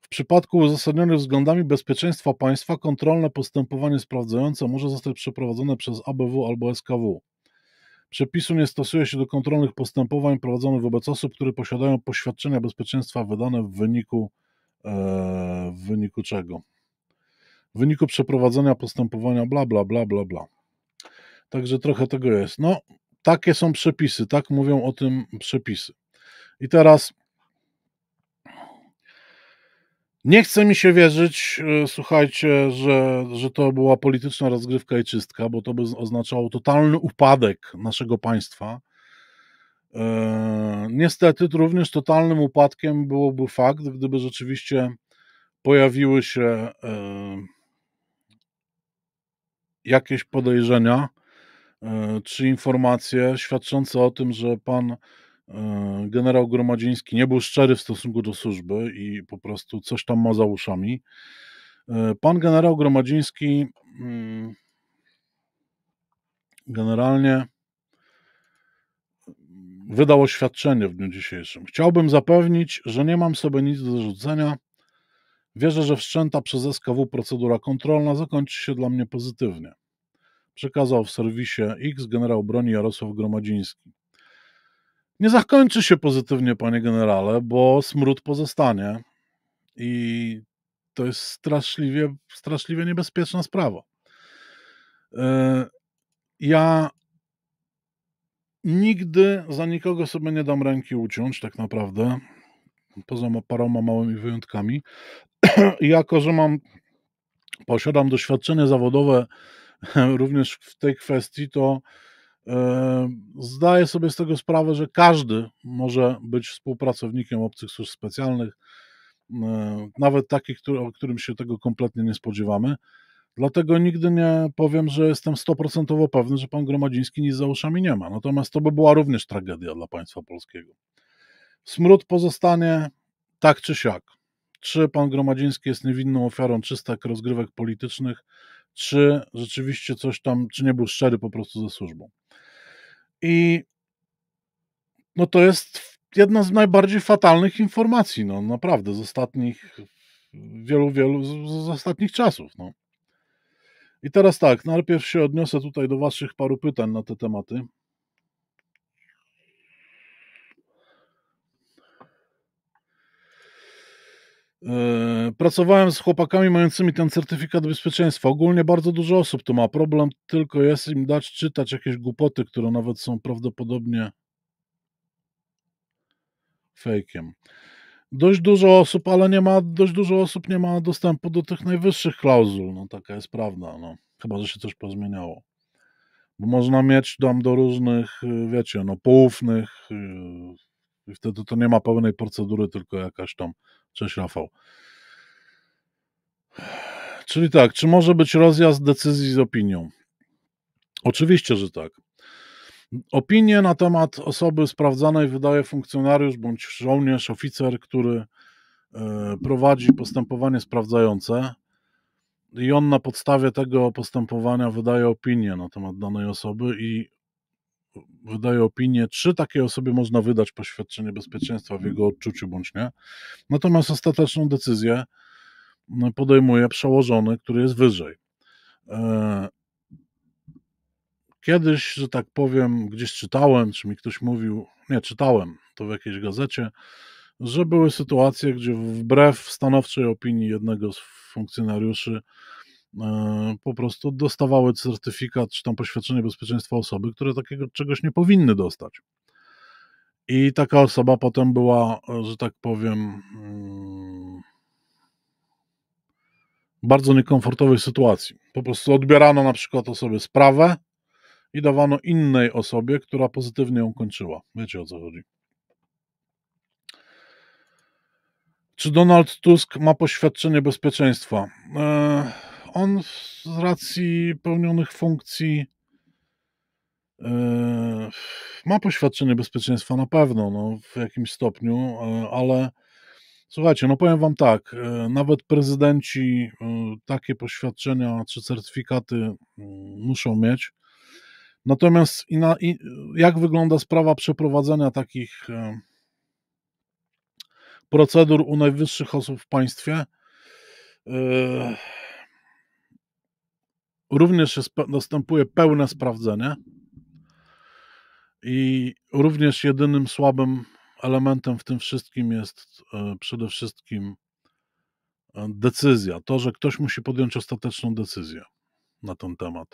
W przypadku uzasadnionych względami bezpieczeństwa państwa kontrolne postępowanie sprawdzające może zostać przeprowadzone przez ABW albo SKW. Przepisu nie stosuje się do kontrolnych postępowań prowadzonych wobec osób, które posiadają poświadczenia bezpieczeństwa wydane w wyniku, e, w wyniku czego? W wyniku przeprowadzenia postępowania bla, bla, bla, bla, bla. Także trochę tego jest. No, takie są przepisy, tak mówią o tym przepisy. I teraz Nie chce mi się wierzyć, e, słuchajcie, że, że to była polityczna rozgrywka i czystka, bo to by oznaczało totalny upadek naszego państwa. E, niestety, również totalnym upadkiem byłoby fakt, gdyby rzeczywiście pojawiły się e, jakieś podejrzenia czy informacje świadczące o tym, że pan E, generał Gromadziński nie był szczery w stosunku do służby i po prostu coś tam ma za uszami. E, pan generał Gromadziński mm, generalnie mm, wydał oświadczenie w dniu dzisiejszym. Chciałbym zapewnić, że nie mam sobie nic do zarzucenia. Wierzę, że wszczęta przez SKW procedura kontrolna zakończy się dla mnie pozytywnie. Przekazał w serwisie X generał broni Jarosław Gromadziński nie zakończy się pozytywnie, panie generale, bo smród pozostanie i to jest straszliwie, straszliwie niebezpieczna sprawa. E, ja nigdy za nikogo sobie nie dam ręki uciąć, tak naprawdę, poza paroma małymi wyjątkami. [clears throat] jako, że mam, posiadam doświadczenie zawodowe [clears throat] również w tej kwestii, to Zdaję sobie z tego sprawę, że każdy może być współpracownikiem obcych służb specjalnych, nawet takich, o którym się tego kompletnie nie spodziewamy. Dlatego nigdy nie powiem, że jestem stoprocentowo pewny, że pan Gromadziński nic za uszami nie ma. Natomiast to by była również tragedia dla państwa polskiego. Smród pozostanie tak czy siak. Czy pan Gromadziński jest niewinną ofiarą czystek rozgrywek politycznych, czy rzeczywiście coś tam, czy nie był szczery po prostu ze służbą. I no to jest jedna z najbardziej fatalnych informacji, no naprawdę, z ostatnich wielu, wielu, z, z ostatnich czasów, no. I teraz tak, najpierw się odniosę tutaj do waszych paru pytań na te tematy. E, pracowałem z chłopakami mającymi ten certyfikat bezpieczeństwa. Ogólnie bardzo dużo osób to ma. Problem tylko jest im dać czytać jakieś głupoty, które nawet są prawdopodobnie fejkiem. Dość dużo osób, ale nie ma, dość dużo osób nie ma dostępu do tych najwyższych klauzul. No taka jest prawda. No. Chyba, że się coś pozmieniało. Bo można mieć dam do różnych, y, wiecie, no poufnych y, i wtedy to nie ma pełnej procedury, tylko jakaś tam Cześć Rafał. Czyli tak, czy może być rozjazd decyzji z opinią? Oczywiście, że tak. Opinię na temat osoby sprawdzanej wydaje funkcjonariusz bądź żołnierz, oficer, który e, prowadzi postępowanie sprawdzające i on na podstawie tego postępowania wydaje opinię na temat danej osoby i wydaje opinię, czy takiej osobie można wydać poświadczenie bezpieczeństwa w jego odczuciu bądź nie. Natomiast ostateczną decyzję podejmuje przełożony, który jest wyżej. E, kiedyś, że tak powiem, gdzieś czytałem, czy mi ktoś mówił, nie czytałem to w jakiejś gazecie, że były sytuacje, gdzie wbrew stanowczej opinii jednego z funkcjonariuszy, E, po prostu dostawały certyfikat czy tam poświadczenie bezpieczeństwa osoby, które takiego czegoś nie powinny dostać. I taka osoba potem była, e, że tak powiem, mm, bardzo niekomfortowej sytuacji. Po prostu odbierano na przykład osobie sprawę i dawano innej osobie, która pozytywnie ją kończyła. Wiecie o co chodzi. Czy Donald Tusk ma poświadczenie bezpieczeństwa? Eee on z racji pełnionych funkcji e, ma poświadczenie bezpieczeństwa na pewno, no, w jakimś stopniu, e, ale słuchajcie, no powiem Wam tak, e, nawet prezydenci takie poświadczenia czy certyfikaty mm, muszą mieć. Natomiast ina, in, jak wygląda sprawa przeprowadzenia takich procedur u najwyższych osób w państwie? również jest, następuje pełne sprawdzenie i również jedynym słabym elementem w tym wszystkim jest e, przede wszystkim e, decyzja, to, że ktoś musi podjąć ostateczną decyzję na ten temat.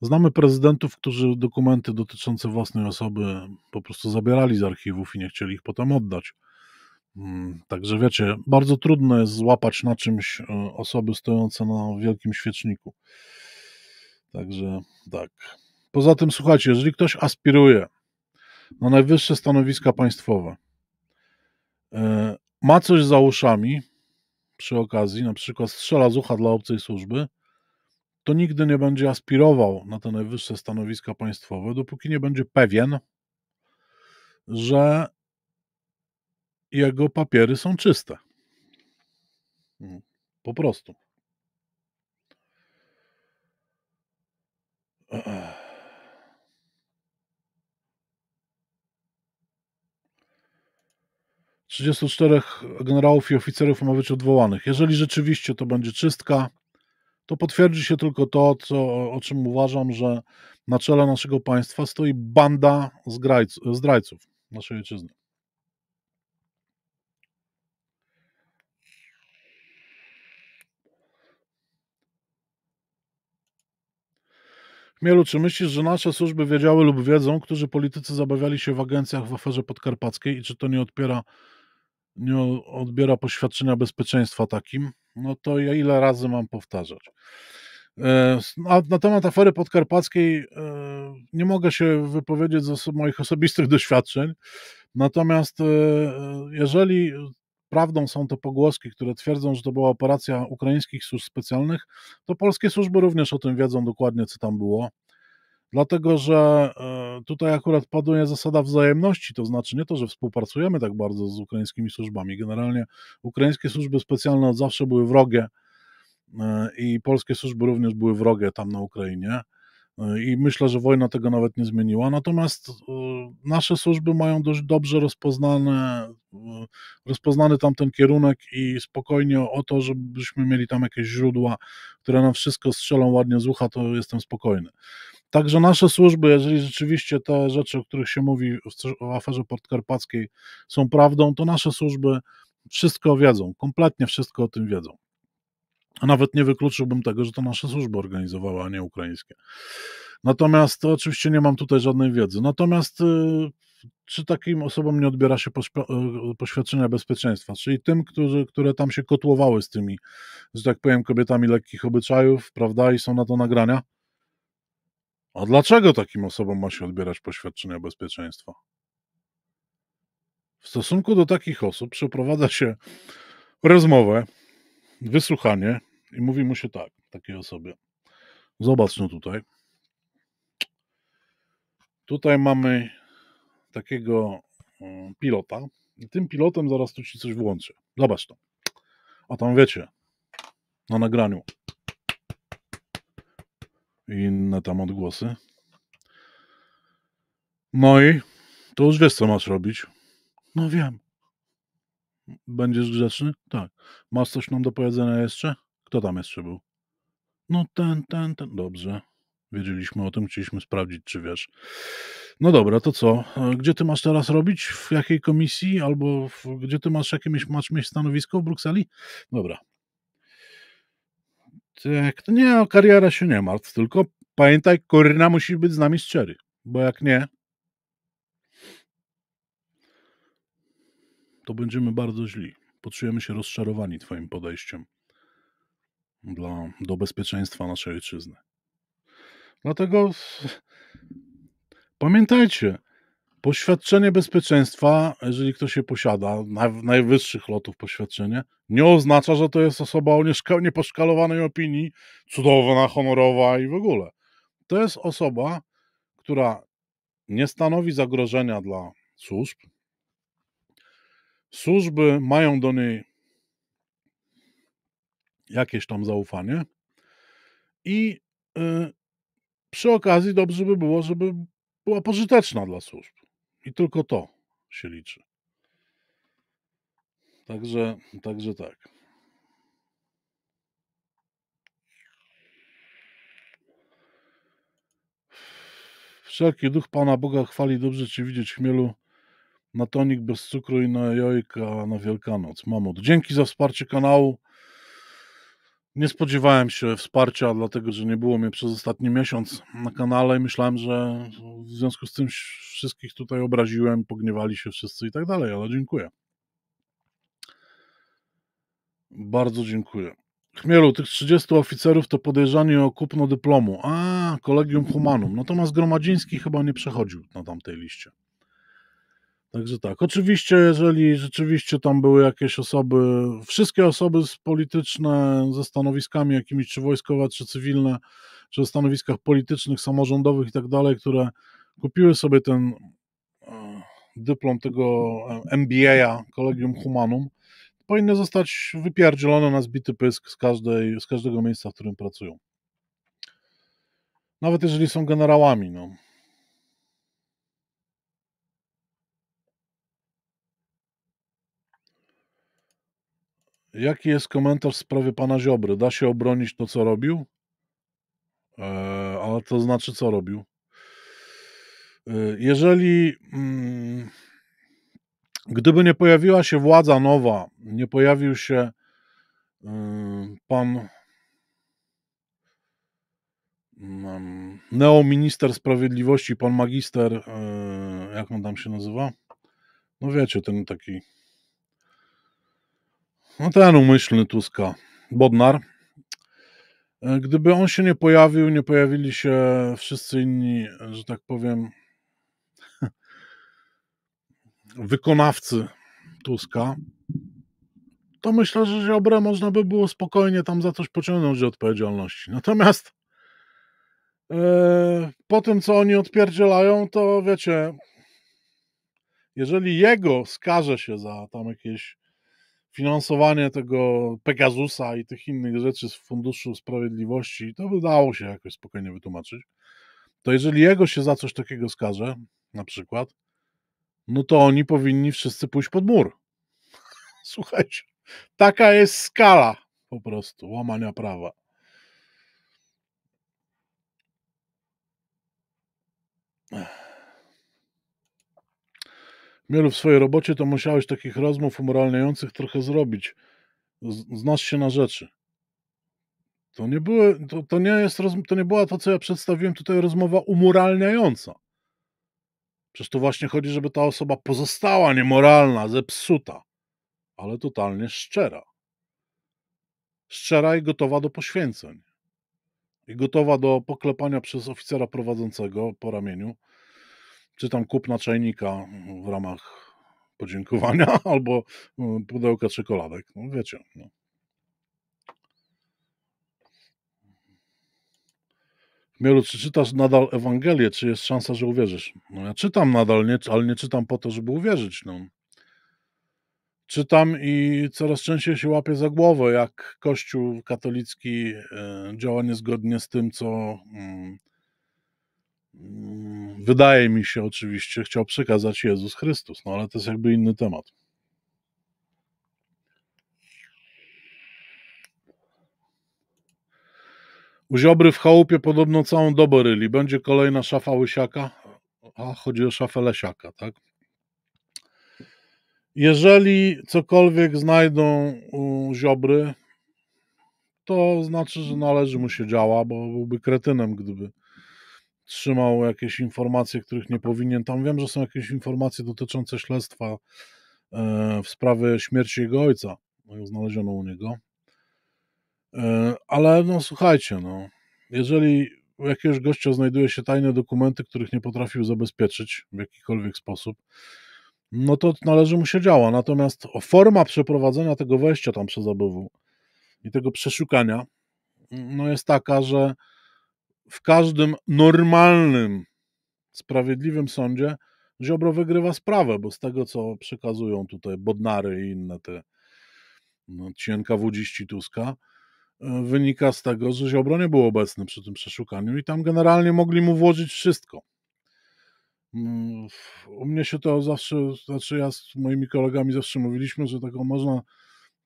Znamy prezydentów, którzy dokumenty dotyczące własnej osoby po prostu zabierali z archiwów i nie chcieli ich potem oddać. Mm, także wiecie, bardzo trudno jest złapać na czymś e, osoby stojące na wielkim świeczniku. Także tak. Poza tym, słuchajcie, jeżeli ktoś aspiruje na najwyższe stanowiska państwowe, e, ma coś za uszami, przy okazji, na przykład strzela z ucha dla obcej służby, to nigdy nie będzie aspirował na te najwyższe stanowiska państwowe, dopóki nie będzie pewien, że jego papiery są czyste. Mhm. Po prostu. Trzydziestu czterech generałów i oficerów ma być odwołanych. Jeżeli rzeczywiście to będzie czystka, to potwierdzi się tylko to, co, o czym uważam, że na czele naszego państwa stoi banda zdrajców naszej ojczyzny. Mielu, czy myślisz, że nasze służby wiedziały lub wiedzą, którzy politycy zabawiali się w agencjach w aferze podkarpackiej i czy to nie odbiera, nie odbiera poświadczenia bezpieczeństwa takim? No to ja ile razy mam powtarzać? Na, e, na temat afery podkarpackiej e, nie mogę się wypowiedzieć z moich osobistych [laughs] doświadczeń, natomiast e, jeżeli prawdą są to pogłoski, które twierdzą, że to była operacja ukraińskich służb specjalnych, to polskie służby również o tym wiedzą dokładnie, co tam było. Dlatego, że e, tutaj akurat paduje zasada wzajemności, to znaczy nie to, że współpracujemy tak bardzo z ukraińskimi służbami. Generalnie ukraińskie służby specjalne od zawsze były wrogie e, i polskie służby również były wrogie tam na Ukrainie. Y, I myślę, że wojna tego nawet nie zmieniła. Natomiast y, nasze służby mają dość dobrze rozpoznane, y, rozpoznany tamten kierunek i spokojnie o to, żebyśmy mieli tam jakieś źródła, które nam wszystko strzelą ładnie z ucha, to jestem spokojny. Także nasze służby, jeżeli rzeczywiście te rzeczy, o których się mówi w aferze podkarpackiej są prawdą, to nasze służby wszystko wiedzą, kompletnie wszystko o tym wiedzą. A nawet nie wykluczyłbym tego, że to nasza służba organizowała, a nie ukraińskie. Natomiast oczywiście nie mam tutaj żadnej wiedzy. Natomiast y, czy takim osobom nie odbiera się y, poświadczenia bezpieczeństwa, czyli tym, którzy, które tam się kotłowały z tymi, że tak powiem, kobietami lekkich obyczajów, prawda, i są na to nagrania? A dlaczego takim osobom ma się odbierać poświadczenia bezpieczeństwa? W stosunku do takich osób przeprowadza się rozmowę, wysłuchanie i mówi mu się tak, takiej osobie. Zobacz no tutaj. Tutaj mamy takiego pilota i tym pilotem zaraz tu ci coś włączę. Zobacz to. A tam wiecie, na nagraniu i inne tam odgłosy. No i to już wiesz, co masz robić. No wiem. Będziesz grzeczny? Tak. Masz coś nam do powiedzenia jeszcze? Kto tam jeszcze był? No ten, ten, ten. Dobrze. Wiedzieliśmy o tym, chcieliśmy sprawdzić, czy wiesz. No dobra, to co? Gdzie ty masz teraz robić? W jakiej komisji? Albo w, gdzie ty masz jakieś masz mieć stanowisko w Brukseli? Dobra. Tak, to nie, o karierę się nie martw, tylko pamiętaj, kurna, musi być z nami szczery, bo jak nie, to będziemy bardzo źli. Poczujemy się rozczarowani Twoim podejściem dla, do bezpieczeństwa naszej ojczyzny. Dlatego pamiętajcie, poświadczenie bezpieczeństwa, jeżeli ktoś je posiada, najwyższych lotów poświadczenie, nie oznacza, że to jest osoba o nieposzkalowanej opinii, cudowna, honorowa i w ogóle. To jest osoba, która nie stanowi zagrożenia dla służb, służby mają do niej jakieś tam zaufanie i y, przy okazji dobrze by było, żeby była pożyteczna dla służb. I tylko to się liczy. Także, także tak. Wszelki duch Pana Boga chwali, dobrze Ci widzieć, chmielu na tonik bez cukru i na jajka na Wielkanoc. Mamut, dzięki za wsparcie kanału. Nie spodziewałem się wsparcia, dlatego że nie było mnie przez ostatni miesiąc na kanale i myślałem, że w związku z tym wszystkich tutaj obraziłem, pogniewali się wszyscy i tak dalej, ale dziękuję. Bardzo dziękuję. Chmielu, tych 30 oficerów to podejrzani o kupno dyplomu. A, kolegium humanum. Natomiast no Gromadziński chyba nie przechodził na tamtej liście. Także tak. Oczywiście, jeżeli rzeczywiście tam były jakieś osoby, wszystkie osoby z polityczne, ze stanowiskami jakimiś, czy wojskowe, czy cywilne, czy o stanowiskach politycznych, samorządowych i tak dalej, które kupiły sobie ten e, dyplom tego e, MBA, Collegium Humanum, powinny zostać wypierdzielone na zbity pysk z, każdej, z każdego miejsca, w którym pracują. Nawet jeżeli są generałami, no. Jaki jest komentarz w sprawie pana Ziobry? Da się obronić to, co robił? E, ale to znaczy, co robił? E, jeżeli. Mm, gdyby nie pojawiła się władza nowa, nie pojawił się e, pan neo mm, neominister sprawiedliwości, pan magister, jak on tam się nazywa? No wiecie, ten taki no ten umyślny Tuska, Bodnar, e, gdyby on się nie pojawił, nie pojawili się wszyscy inni, że tak powiem, [laughs] wykonawcy Tuska, to myślę, że Ziobrę można by było spokojnie tam za coś pociągnąć do odpowiedzialności. Natomiast e, po tym, co oni odpierdzielają, to wiecie, jeżeli jego skaże się za tam jakieś finansowanie tego Pegasusa i tych innych rzeczy z Funduszu Sprawiedliwości, to udało się jakoś spokojnie wytłumaczyć, to jeżeli jego się za coś takiego skaże, na przykład, no to oni powinni wszyscy pójść pod mur. [laughs] Słuchajcie, taka jest skala po prostu łamania prawa. Ech. Mielu, w swojej robocie to musiałeś takich rozmów umoralniających trochę zrobić. Znasz się na rzeczy. To nie, były, to, to, nie jest, to nie była to, co ja przedstawiłem tutaj, rozmowa umoralniająca. Przecież to właśnie chodzi, żeby ta osoba pozostała niemoralna, zepsuta, ale totalnie szczera. Szczera i gotowa do poświęceń. I gotowa do poklepania przez oficera prowadzącego po ramieniu czy tam kupna czajnika w ramach podziękowania [laughs] albo e, pudełka czekoladek. No wiecie. No. Mielu, czy czytasz nadal Ewangelię? Czy jest szansa, że uwierzysz? No ja czytam nadal, nie, ale nie czytam po to, żeby uwierzyć. No. Czytam i coraz częściej się łapię za głowę, jak Kościół katolicki e, działa niezgodnie z tym, co mm, wydaje mi się oczywiście, chciał przekazać Jezus Chrystus, no ale to jest jakby inny temat. U Ziobry w chałupie podobno całą dobę ryli. Będzie kolejna szafa Łysiaka? A, chodzi o szafę Lesiaka, tak? Jeżeli cokolwiek znajdą u Ziobry, to znaczy, że należy mu się działa, bo byłby kretynem, gdyby trzymał jakieś informacje, których nie powinien. Tam wiem, że są jakieś informacje dotyczące śledztwa e, w sprawie śmierci jego ojca. Znaleziono u niego. E, ale no słuchajcie, no, jeżeli u jakiegoś gościa znajduje się tajne dokumenty, których nie potrafił zabezpieczyć w jakikolwiek sposób, no to należy mu się działa. Natomiast forma przeprowadzenia tego wejścia tam przez ABW i tego przeszukania no jest taka, że w każdym normalnym, sprawiedliwym sądzie Ziobro wygrywa sprawę, bo z tego, co przekazują tutaj Bodnary i inne te no, cienkawodziści Tuska, e, wynika z tego, że Ziobro nie był obecny przy tym przeszukaniu i tam generalnie mogli mu włożyć wszystko. Mm, u mnie się to zawsze, znaczy ja z moimi kolegami zawsze mówiliśmy, że taką można,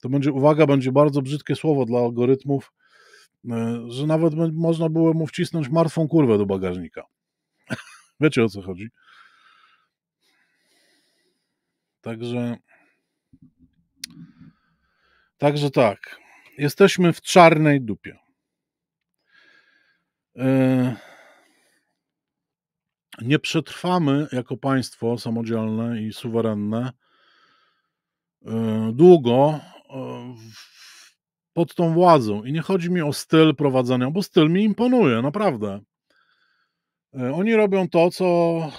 to będzie, uwaga, będzie bardzo brzydkie słowo dla algorytmów, E, że nawet można było mu wcisnąć martwą kurwę do bagażnika. [laughs] Wiecie o co chodzi? Także. Także tak. Jesteśmy w czarnej dupie. E, nie przetrwamy jako państwo samodzielne i suwerenne e, długo w pod tą władzą. I nie chodzi mi o styl prowadzenia, bo styl mi imponuje, naprawdę. E, oni robią to, co e,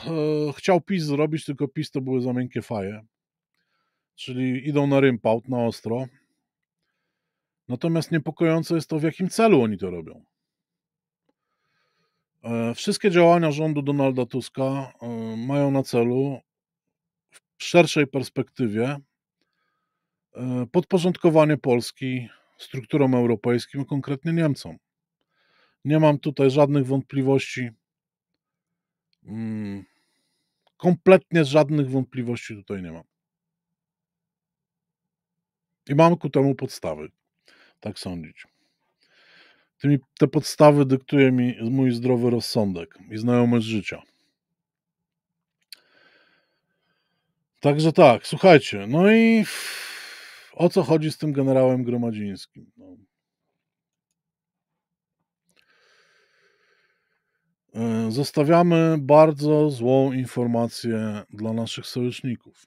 chciał PiS zrobić, tylko PiS to były za miękkie faje. Czyli idą na rympałt, na ostro. Natomiast niepokojące jest to, w jakim celu oni to robią. E, wszystkie działania rządu Donalda Tuska mają na celu w szerszej perspektywie podporządkowanie Polski strukturom europejskim, a konkretnie Niemcom. Nie mam tutaj żadnych wątpliwości, mm, kompletnie żadnych wątpliwości tutaj nie mam. I mam ku temu podstawy, tak sądzić. Tymi, te podstawy dyktuje mi mój zdrowy rozsądek i znajomość życia. Także tak, słuchajcie, no i o co chodzi z tym generałem Gromadzińskim? No. E, zostawiamy bardzo złą informację dla naszych sojuszników.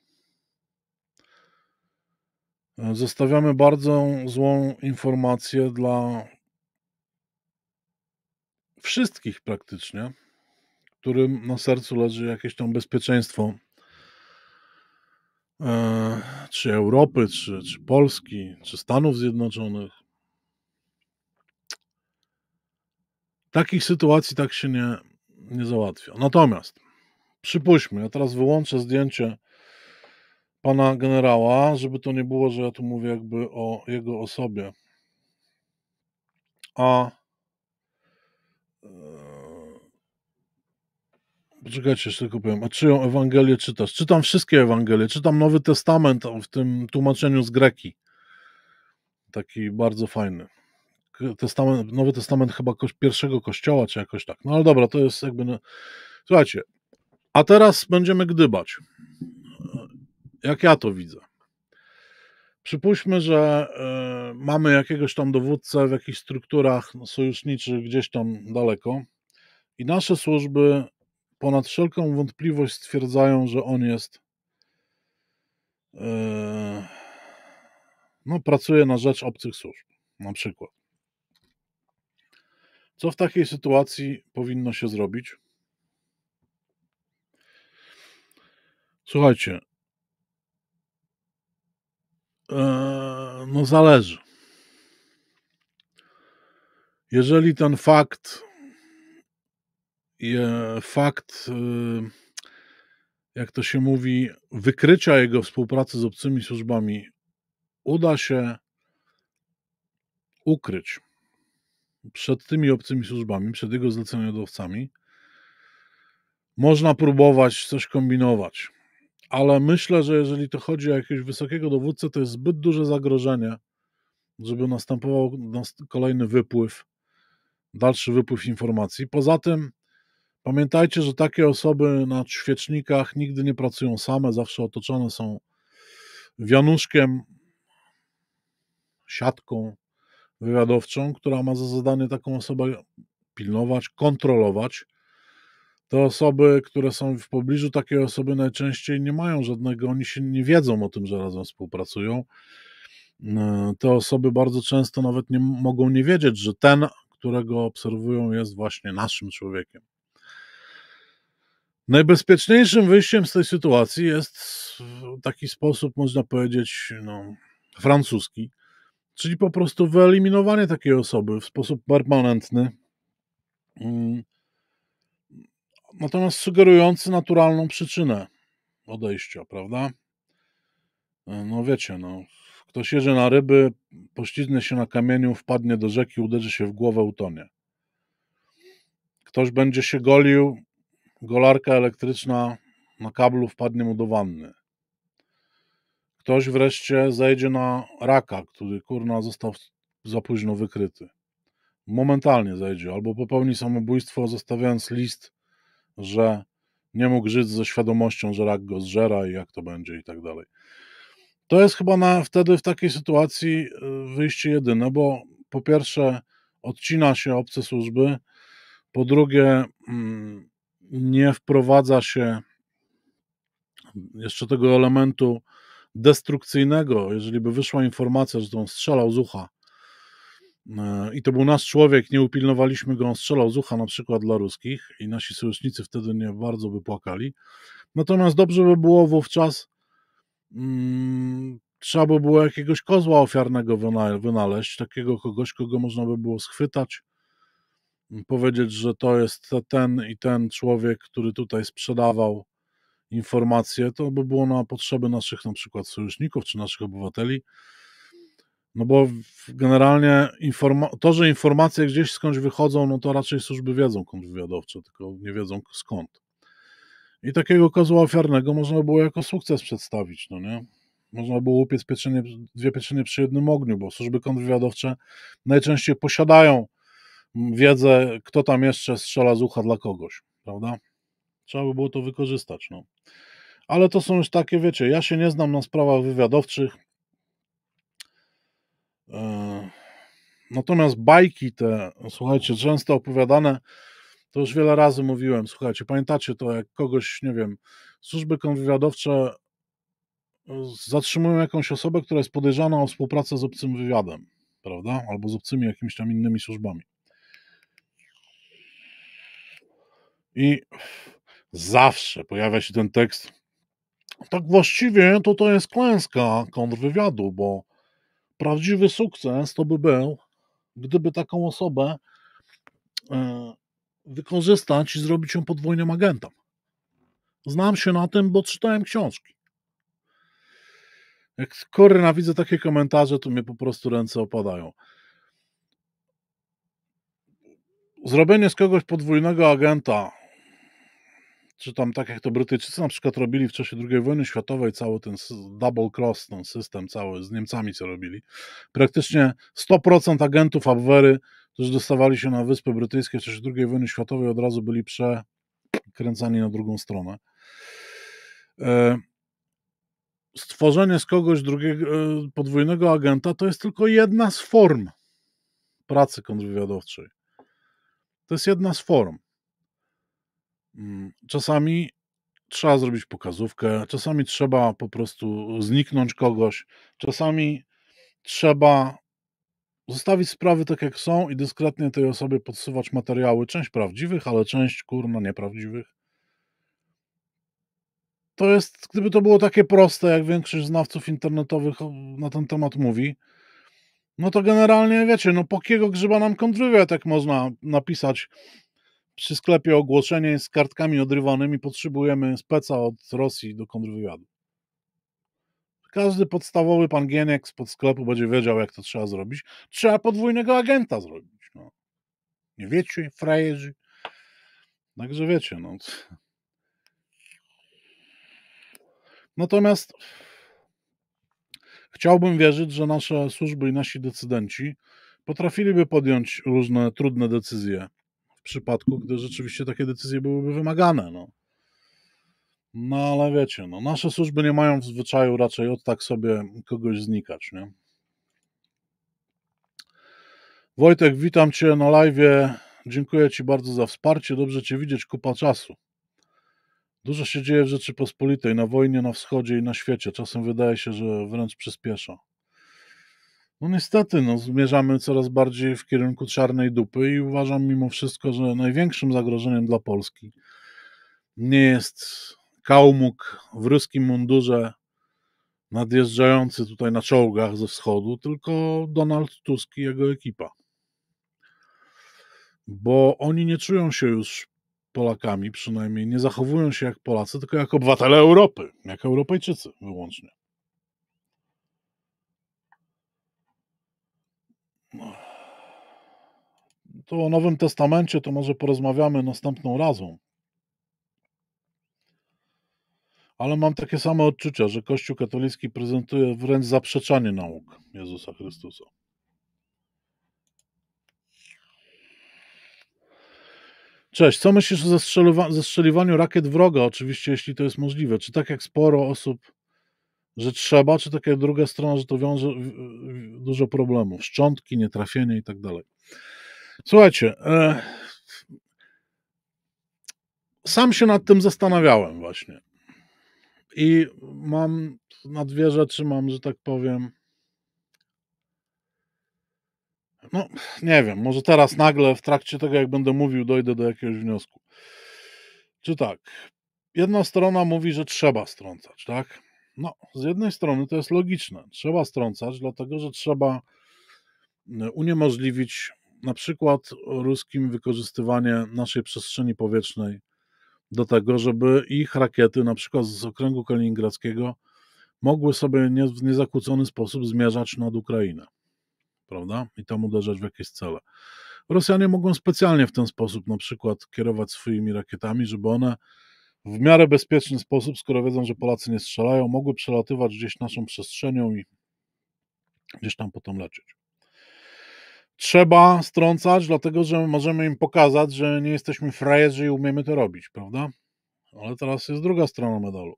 E, zostawiamy bardzo złą informację dla wszystkich praktycznie, którym na sercu leży jakieś tam bezpieczeństwo E, czy Europy, czy, czy Polski, czy Stanów Zjednoczonych. Takich sytuacji tak się nie, nie załatwia. Natomiast przypuśćmy, ja teraz wyłączę zdjęcie pana generała, żeby to nie było, że ja tu mówię jakby o jego osobie. A e, Poczekajcie, jeszcze tylko powiem. A czyją Ewangelię czytasz? Czytam wszystkie Ewangelie. Czytam Nowy Testament w tym tłumaczeniu z greki. Taki bardzo fajny. Testament, Nowy Testament chyba pierwszego kościoła, czy jakoś tak. No ale dobra, to jest jakby... Słuchajcie, a teraz będziemy gdybać. Jak ja to widzę. Przypuśćmy, że y, mamy jakiegoś tam dowódcę w jakichś strukturach no, sojuszniczych gdzieś tam daleko i nasze służby ponad wszelką wątpliwość stwierdzają, że on jest. E, no, pracuje na rzecz obcych służb, na przykład. Co w takiej sytuacji powinno się zrobić? Słuchajcie, e, no zależy. Jeżeli ten fakt E, fakt, y, jak to się mówi, wykrycia jego współpracy z obcymi służbami uda się ukryć przed tymi obcymi służbami, przed jego zleceniodawcami, można próbować coś kombinować. Ale myślę, że jeżeli to chodzi o jakiegoś wysokiego dowódcę, to jest zbyt duże zagrożenie, żeby następował kolejny wypływ, dalszy wypływ informacji. Poza tym, Pamiętajcie, że takie osoby na świecznikach nigdy nie pracują same, zawsze otoczone są wianuszkiem, siatką wywiadowczą, która ma za zadanie taką osobę pilnować, kontrolować. Te osoby, które są w pobliżu takiej osoby, najczęściej nie mają żadnego, oni się nie wiedzą o tym, że razem współpracują. E, te osoby bardzo często nawet nie mogą nie wiedzieć, że ten, którego obserwują, jest właśnie naszym człowiekiem. Najbezpieczniejszym wyjściem z tej sytuacji jest taki sposób, można powiedzieć, no, francuski, czyli po prostu wyeliminowanie takiej osoby w sposób permanentny, mm, natomiast sugerujący naturalną przyczynę odejścia, prawda? No wiecie, no, ktoś jedzie na ryby, poścignie się na kamieniu, wpadnie do rzeki, uderzy się w głowę, utonie. Ktoś będzie się golił, golarka elektryczna na kablu wpadnie mu do wanny. Ktoś wreszcie zejdzie na raka, który kurna został za późno wykryty. Momentalnie zejdzie, albo popełni samobójstwo, zostawiając list, że nie mógł żyć ze świadomością, że rak go zżera i jak to będzie i tak dalej. To jest chyba na, wtedy w takiej sytuacji y, wyjście jedyne, bo po pierwsze odcina się obce służby, po drugie mm, nie wprowadza się jeszcze tego elementu destrukcyjnego, jeżeli by wyszła informacja, że on strzelał z ucha e, i to był nasz człowiek, nie upilnowaliśmy go, on strzelał z ucha na przykład dla ruskich i nasi sojusznicy wtedy nie bardzo by płakali. Natomiast dobrze by było wówczas mm, trzeba by było jakiegoś kozła ofiarnego wynaleźć, takiego kogoś, kogo można by było schwytać, powiedzieć, że to jest ten i ten człowiek, który tutaj sprzedawał informacje, to by było na potrzeby naszych na przykład sojuszników czy naszych obywateli. No bo generalnie to, że informacje gdzieś skądś wychodzą, no to raczej służby wiedzą kontrwywiadowcze, tylko nie wiedzą skąd. I takiego kozła ofiarnego można było jako sukces przedstawić, no nie? Można było upiec pieczenie, dwie pieczenie przy jednym ogniu, bo służby kontrwywiadowcze najczęściej posiadają wiedzę, kto tam jeszcze strzela z ucha dla kogoś, prawda? Trzeba by było to wykorzystać, no. Ale to są już takie, wiecie, ja się nie znam na sprawach wywiadowczych. E, natomiast bajki te, słuchajcie, często opowiadane, to już wiele razy mówiłem, słuchajcie, pamiętacie to, jak kogoś, nie wiem, służby kontrwywiadowcze e, zatrzymują jakąś osobę, która jest podejrzana o współpracę z obcym wywiadem, prawda? Albo z obcymi jakimiś tam innymi służbami. I zawsze pojawia się ten tekst. Tak właściwie to to jest klęska kontrwywiadu, bo prawdziwy sukces to by był, gdyby taką osobę e, wykorzystać i zrobić ją podwójnym agentem. Znam się na tym, bo czytałem książki. Jak koryna widzę takie komentarze, to mnie po prostu ręce opadają. Zrobienie z kogoś podwójnego agenta czy tam tak jak to Brytyjczycy na przykład robili w czasie II wojny światowej, cały ten double cross, ten system cały z Niemcami co robili, praktycznie 100% agentów Abwehry, którzy dostawali się na Wyspy Brytyjskie w czasie II wojny światowej od razu byli przekręcani na drugą stronę. E, stworzenie z kogoś drugiego, e, podwójnego agenta to jest tylko jedna z form pracy kontrwywiadowczej. To jest jedna z form. Mm, czasami trzeba zrobić pokazówkę, czasami trzeba po prostu zniknąć kogoś, czasami trzeba zostawić sprawy tak jak są i dyskretnie tej osobie podsuwać materiały, część prawdziwych, ale część kurna nieprawdziwych. To jest, gdyby to było takie proste, jak większość znawców internetowych na ten temat mówi, no to generalnie wiecie, no po kiego grzyba nam kontrwywiad, tak można napisać przy sklepie ogłoszenie z kartkami odrywanymi potrzebujemy speca od Rosji do kontrwywiadu. Każdy podstawowy pan Gieniek pod sklepu będzie wiedział, jak to trzeba zrobić. Trzeba podwójnego agenta zrobić. No. Nie wiecie, frajerzy. Także wiecie, no. Natomiast chciałbym wierzyć, że nasze służby i nasi decydenci potrafiliby podjąć różne trudne decyzje przypadku, gdy rzeczywiście takie decyzje byłyby wymagane. No. No ale wiecie, no, nasze służby nie mają w zwyczaju raczej od tak sobie kogoś znikać, nie? Wojtek, witam Cię na live. Dziękuję Ci bardzo za wsparcie. Dobrze Cię widzieć, kupa czasu. Dużo się dzieje w Rzeczypospolitej, na wojnie, na wschodzie i na świecie. Czasem wydaje się, że wręcz przyspiesza. No niestety, no, zmierzamy coraz bardziej w kierunku czarnej dupy i uważam mimo wszystko, że największym zagrożeniem dla Polski nie jest kałmuk w ruskim mundurze nadjeżdżający tutaj na czołgach ze wschodu, tylko Donald Tusk i jego ekipa. Bo oni nie czują się już Polakami, przynajmniej nie zachowują się jak Polacy, tylko jak obywatele Europy, jak Europejczycy wyłącznie. Tu o Nowym Testamencie to może porozmawiamy następną razą. Ale mam takie same odczucia, że Kościół katolicki prezentuje wręcz zaprzeczanie nauk Jezusa Chrystusa. Cześć, co myślisz o zestrzeliwaniu rakiet wroga, oczywiście, jeśli to jest możliwe? Czy tak jak sporo osób że trzeba, czy taka druga strona, że to wiąże dużo problemów, szczątki, nietrafienie i tak dalej. Słuchajcie, e, sam się nad tym zastanawiałem właśnie. I mam na dwie rzeczy, mam, że tak powiem. No, nie wiem, może teraz nagle w trakcie tego, jak będę mówił, dojdę do jakiegoś wniosku. Czy tak? Jedna strona mówi, że trzeba strącać, tak? No, z jednej strony to jest logiczne. Trzeba strącać, dlatego że trzeba uniemożliwić na przykład ruskim wykorzystywanie naszej przestrzeni powietrznej do tego, żeby ich rakiety, na przykład z okręgu kaliningradzkiego, mogły sobie nie, w niezakłócony sposób zmierzać nad Ukrainę, prawda? I tam uderzać w jakieś cele. Rosjanie mogą specjalnie w ten sposób na przykład kierować swoimi rakietami, żeby one w miarę bezpieczny sposób, skoro wiedzą, że Polacy nie strzelają, mogły przelatywać gdzieś naszą przestrzenią i gdzieś tam potem lecieć. Trzeba strącać, dlatego że możemy im pokazać, że nie jesteśmy frajerzy i umiemy to robić, prawda? Ale teraz jest druga strona medalu.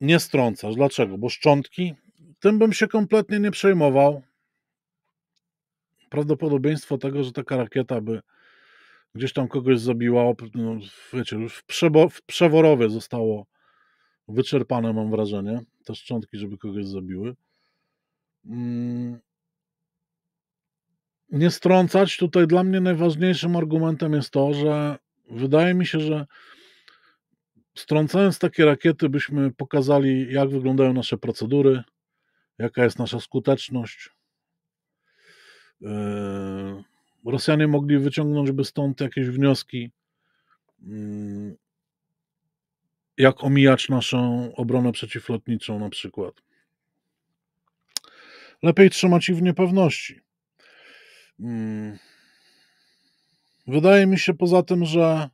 Nie strącasz. Dlaczego? Bo szczątki? Tym bym się kompletnie nie przejmował. Prawdopodobieństwo tego, że taka rakieta by Gdzieś tam kogoś zabiła, no, wiecie, już w, przebo, w przeworowie zostało wyczerpane, mam wrażenie, te szczątki, żeby kogoś zabiły. Mm. Nie strącać, tutaj dla mnie najważniejszym argumentem jest to, że wydaje mi się, że strącając takie rakiety, byśmy pokazali, jak wyglądają nasze procedury, jaka jest nasza skuteczność. Yy Rosjanie mogli wyciągnąć by stąd jakieś wnioski, mm, jak omijać naszą obronę przeciwlotniczą na przykład. Lepiej trzymać ich w niepewności. Mm. Wydaje mi się poza tym, że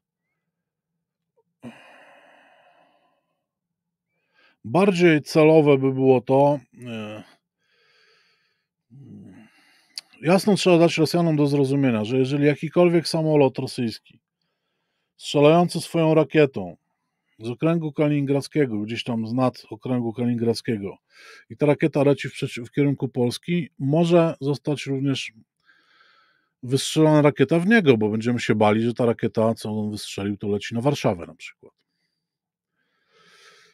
bardziej celowe by było to, e, jasno trzeba dać Rosjanom do zrozumienia, że jeżeli jakikolwiek samolot rosyjski strzelający swoją rakietą z okręgu kaliningradzkiego, gdzieś tam z nad okręgu kaliningradzkiego i ta rakieta leci w, w kierunku Polski, może zostać również wystrzelona rakieta w niego, bo będziemy się bali, że ta rakieta, co on wystrzelił, to leci na Warszawę na przykład.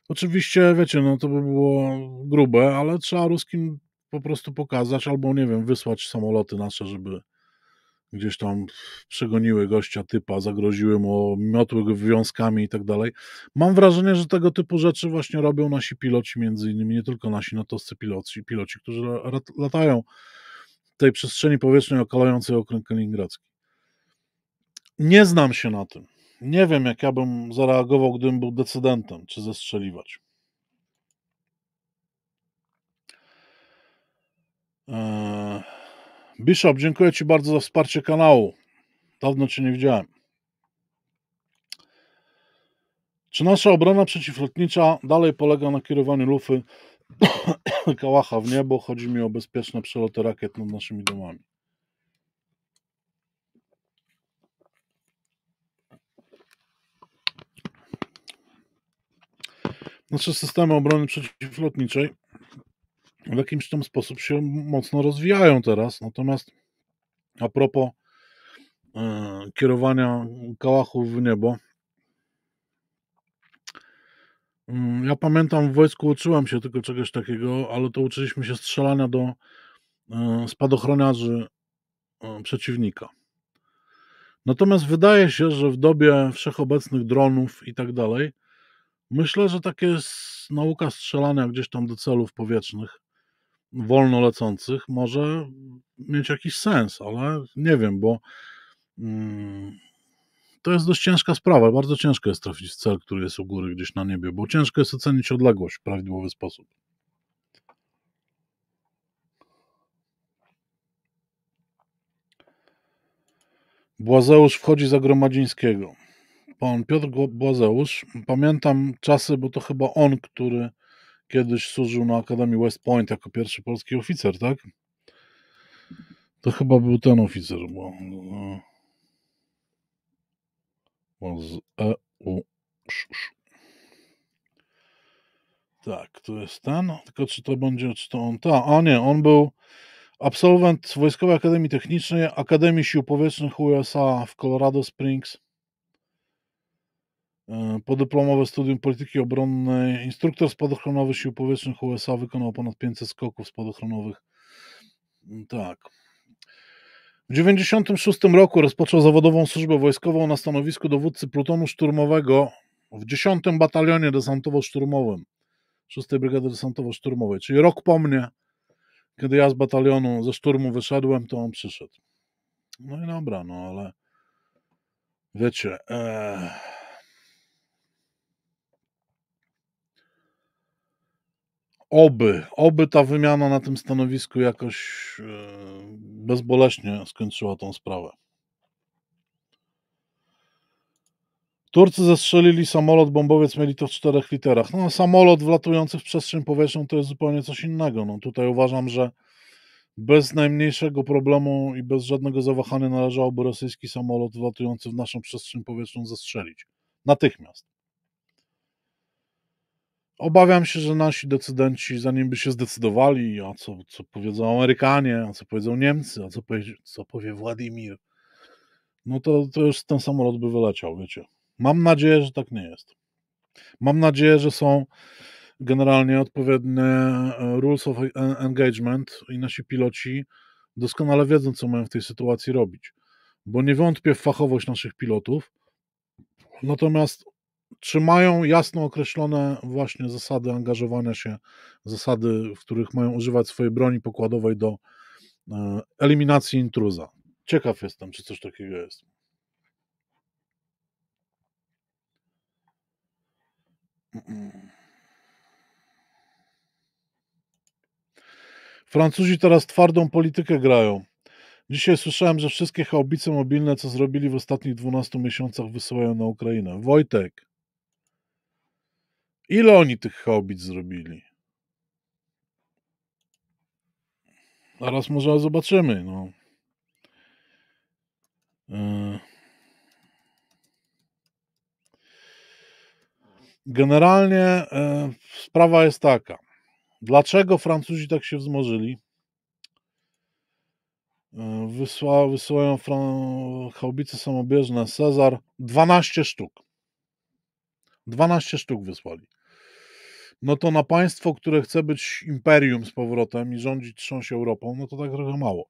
Oczywiście, wiecie, no to by było grube, ale trzeba ruskim po prostu pokazać, albo nie wiem, wysłać samoloty nasze, żeby gdzieś tam przegoniły gościa typa, zagroziły mu, miotły go wiązkami i tak dalej. Mam wrażenie, że tego typu rzeczy właśnie robią nasi piloci, między innymi nie tylko nasi natowscy piloci, piloci, którzy latają w tej przestrzeni powietrznej okalającej okręg kaliningradzki. Nie znam się na tym. Nie wiem, jak ja bym zareagował, gdybym był decydentem, czy zestrzeliwać. E, Bishop, dziękuję Ci bardzo za wsparcie kanału. Dawno Cię nie widziałem. Czy nasza obrona przeciwlotnicza dalej polega na kierowaniu lufy [coughs] kałacha w niebo? Chodzi mi o bezpieczne przeloty rakiet nad naszymi domami. Nasze systemy obrony przeciwlotniczej w jakimś tam sposób się mocno rozwijają teraz. Natomiast a propos e, kierowania kałachów w niebo, mm, ja pamiętam w wojsku uczyłem się tylko czegoś takiego, ale to uczyliśmy się strzelania do e, spadochroniarzy e, przeciwnika. Natomiast wydaje się, że w dobie wszechobecnych dronów i tak dalej, myślę, że takie nauka strzelania gdzieś tam do celów powietrznych wolno lecących może mieć jakiś sens, ale nie wiem, bo mm, to jest dość ciężka sprawa. Bardzo ciężko jest trafić w cel, który jest u góry gdzieś na niebie, bo ciężko jest ocenić odległość w prawidłowy sposób. Błazeusz wchodzi za Gromadzińskiego. Pan Piotr Błazeusz, pamiętam czasy, bo to chyba on, który kiedyś służył na Akademii West Point jako pierwszy polski oficer, tak? To chyba był ten oficer, bo, bo e, z EU. Tak, to jest ten. Tylko czy to będzie, czy to on? Ta, a nie, on był absolwent Wojskowej Akademii Technicznej Akademii Sił Powietrznych USA w Colorado Springs. E, podyplomowe studium polityki obronnej. Instruktor spadochronowy Sił Powietrznych USA wykonał ponad 500 skoków spadochronowych. Mm, tak. W 1996 roku rozpoczął zawodową służbę wojskową na stanowisku dowódcy plutonu szturmowego w 10 Batalionie Desantowo-Szturmowym, 6 Brygady Desantowo-Szturmowej, czyli rok po mnie, kiedy ja z batalionu ze szturmu wyszedłem, to on przyszedł. No i dobra, no ale wiecie. Ee... Oby, oby ta wymiana na tym stanowisku jakoś e, bezboleśnie skończyła tą sprawę. Turcy zestrzelili samolot, bombowiec mieli to w czterech literach. No, samolot wlatujący w przestrzeń powietrzną to jest zupełnie coś innego. No, tutaj uważam, że bez najmniejszego problemu i bez żadnego zawahania należałoby rosyjski samolot wlatujący w naszą przestrzeń powietrzną zestrzelić. Natychmiast. Obawiam się, że nasi decydenci, zanim by się zdecydowali, a co, co powiedzą Amerykanie, a co powiedzą Niemcy, a co powie, co powie Władimir, no to, to już ten samolot by wyleciał, wiecie. Mam nadzieję, że tak nie jest. Mam nadzieję, że są generalnie odpowiednie e, rules of engagement i nasi piloci doskonale wiedzą, co mają w tej sytuacji robić, bo nie wątpię w fachowość naszych pilotów, natomiast czy mają jasno określone właśnie zasady angażowania się, zasady, w których mają używać swojej broni pokładowej do e, eliminacji intruza. Ciekaw jestem, czy coś takiego jest. [clears throat] Francuzi teraz twardą politykę grają. Dzisiaj słyszałem, że wszystkie haubice mobilne, co zrobili w ostatnich 12 miesiącach, wysyłają na Ukrainę. Wojtek, Ile oni tych hobbit zrobili? Zaraz może zobaczymy, no. E, generalnie e, sprawa jest taka. Dlaczego Francuzi tak się wzmożyli? E, wysła, wysyłają fran- samobieżne Cezar 12 sztuk. 12 sztuk wysłali no to na państwo, które chce być imperium z powrotem i rządzić trząsie Europą, no to tak trochę mało.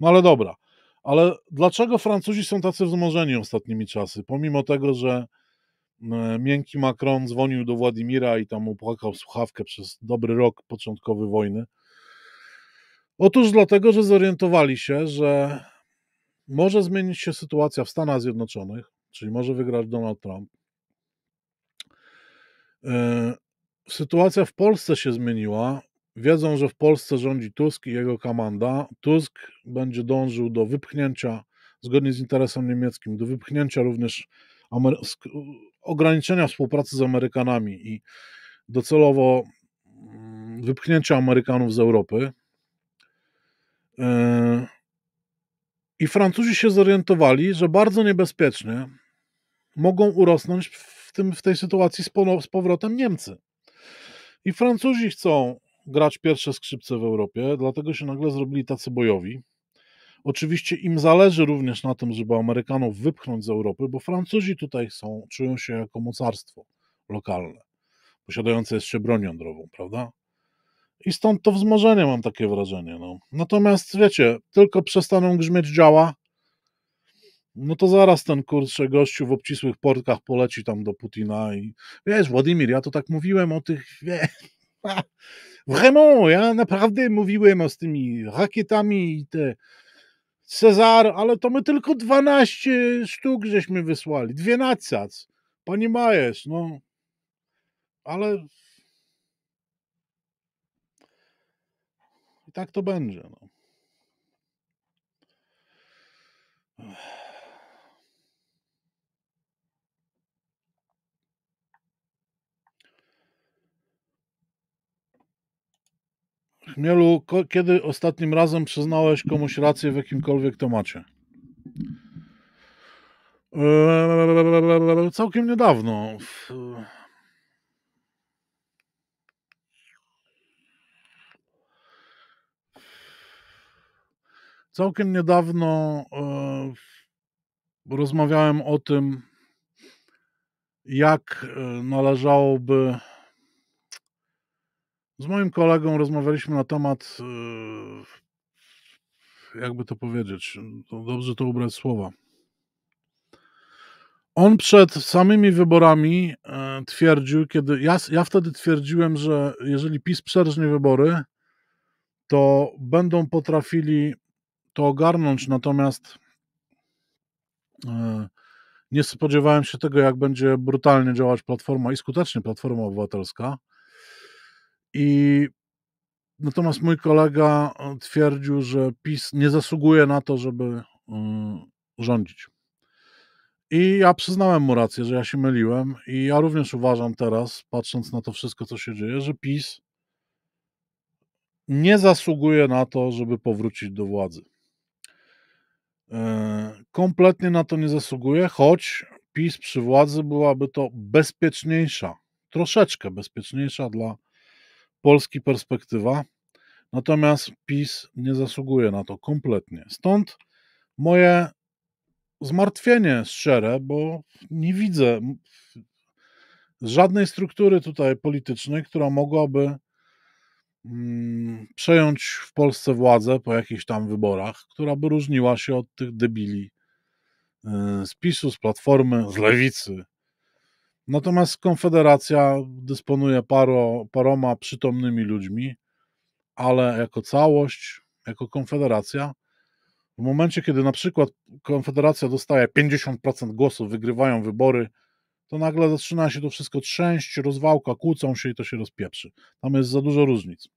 No ale dobra. Ale dlaczego Francuzi są tacy wzmożeni ostatnimi czasy? Pomimo tego, że e, miękki Macron dzwonił do Władimira i tam upłakał słuchawkę przez dobry rok początkowy wojny. Otóż dlatego, że zorientowali się, że może zmienić się sytuacja w Stanach Zjednoczonych, czyli może wygrać Donald Trump. E, sytuacja w Polsce się zmieniła. Wiedzą, że w Polsce rządzi Tusk i jego komanda. Tusk będzie dążył do wypchnięcia, zgodnie z interesem niemieckim, do wypchnięcia również Amery ograniczenia współpracy z Amerykanami i docelowo mm, wypchnięcia Amerykanów z Europy. E, I Francuzi się zorientowali, że bardzo niebezpiecznie mogą urosnąć w, tym, w tej sytuacji z powrotem Niemcy. I Francuzi chcą grać pierwsze skrzypce w Europie, dlatego się nagle zrobili tacy bojowi. Oczywiście im zależy również na tym, żeby Amerykanów wypchnąć z Europy, bo Francuzi tutaj są, czują się jako mocarstwo lokalne, posiadające jeszcze broń jądrową, prawda? I stąd to wzmożenie, mam takie wrażenie. No. Natomiast wiecie, tylko przestaną grzmieć działa, no to zaraz ten kurczę gościu w obcisłych portkach poleci tam do Putina i wiesz, Władimir, ja to tak mówiłem o tych, wiesz, [laughs] vraiment, ja naprawdę mówiłem o z tymi rakietami i te Cezar, ale to my tylko 12 sztuk żeśmy wysłali, dwie nacac, pani Majesz, no, ale i tak to będzie, no. Chmielu, kiedy ostatnim razem przyznałeś komuś rację w jakimkolwiek temacie? Eee, całkiem niedawno. Całkiem niedawno e, rozmawiałem o tym, jak e, należałoby z moim kolegą rozmawialiśmy na temat, e, jakby to powiedzieć, dobrze to ubrać słowa. On przed samymi wyborami e, twierdził, kiedy ja, ja wtedy twierdziłem, że jeżeli PiS przerżnie wybory, to będą potrafili to ogarnąć, natomiast e, nie spodziewałem się tego, jak będzie brutalnie działać Platforma i skutecznie Platforma Obywatelska. I natomiast mój kolega e, twierdził, że PiS nie zasługuje na to, żeby e, rządzić. I ja przyznałem mu rację, że ja się myliłem, i ja również uważam teraz, patrząc na to wszystko, co się dzieje, że PiS nie zasługuje na to, żeby powrócić do władzy. E, kompletnie na to nie zasługuje, choć PiS przy władzy byłaby to bezpieczniejsza, troszeczkę bezpieczniejsza dla Polski perspektywa. Natomiast PiS nie zasługuje na to kompletnie. Stąd moje zmartwienie szczere, bo nie widzę żadnej struktury tutaj politycznej, która mogłaby mm, przejąć w Polsce władzę po jakichś tam wyborach, która by różniła się od tych debili y, z PiSu, z Platformy, z Lewicy, Natomiast Konfederacja dysponuje paro, paroma przytomnymi ludźmi, ale jako całość, jako Konfederacja, w momencie, kiedy na przykład Konfederacja dostaje 50% głosów, wygrywają wybory, to nagle zaczyna się to wszystko trzęść, rozwałka, kłócą się i to się rozpieprzy. Tam jest za dużo różnic.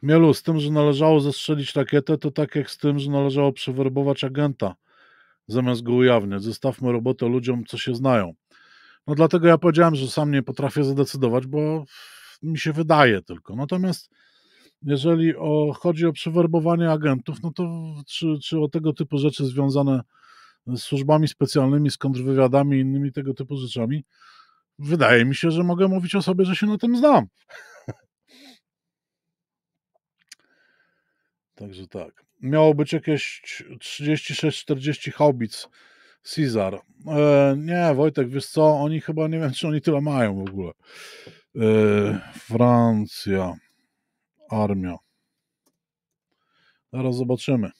Chmielu, z tym, że należało zestrzelić rakietę, to tak jak z tym, że należało przewerbować agenta, zamiast go ujawniać. Zostawmy robotę ludziom, co się znają. No dlatego ja powiedziałem, że sam nie potrafię zadecydować, bo mi się wydaje tylko. Natomiast jeżeli o, chodzi o przewerbowanie agentów, no to czy, czy o tego typu rzeczy związane z służbami specjalnymi, z kontrwywiadami i innymi tego typu rzeczami, wydaje mi się, że mogę mówić o sobie, że się na tym znam. Także tak. Miało być jakieś 36-40 Haubic Caesar. E, nie, Wojtek, wiesz co, oni chyba, nie wiem, czy oni tyle mają w ogóle. E, Francja. Armia. Zaraz zobaczymy.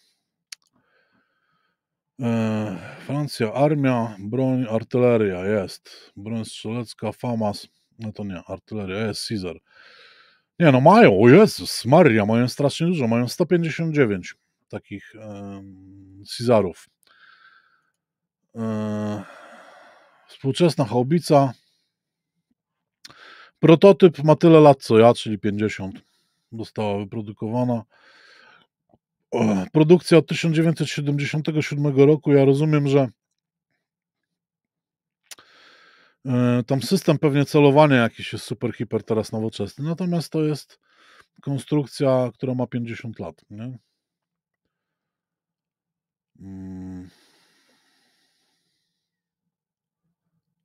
E, Francja, armia, broń, artyleria, jest. Broń strzelecka, FAMAS, no to nie, artyleria, jest Caesar. Nie no, mają, o Jezus, Maria, mają strasznie dużo, mają 159 takich um, Cezarów. E, współczesna haubica. Prototyp ma tyle lat co ja, czyli 50. Została wyprodukowana. E, produkcja od 1977 roku. Ja rozumiem, że E, tam system pewnie celowania jakiś jest super, hiper teraz nowoczesny, natomiast to jest konstrukcja, która ma 50 lat. Nie? Mm.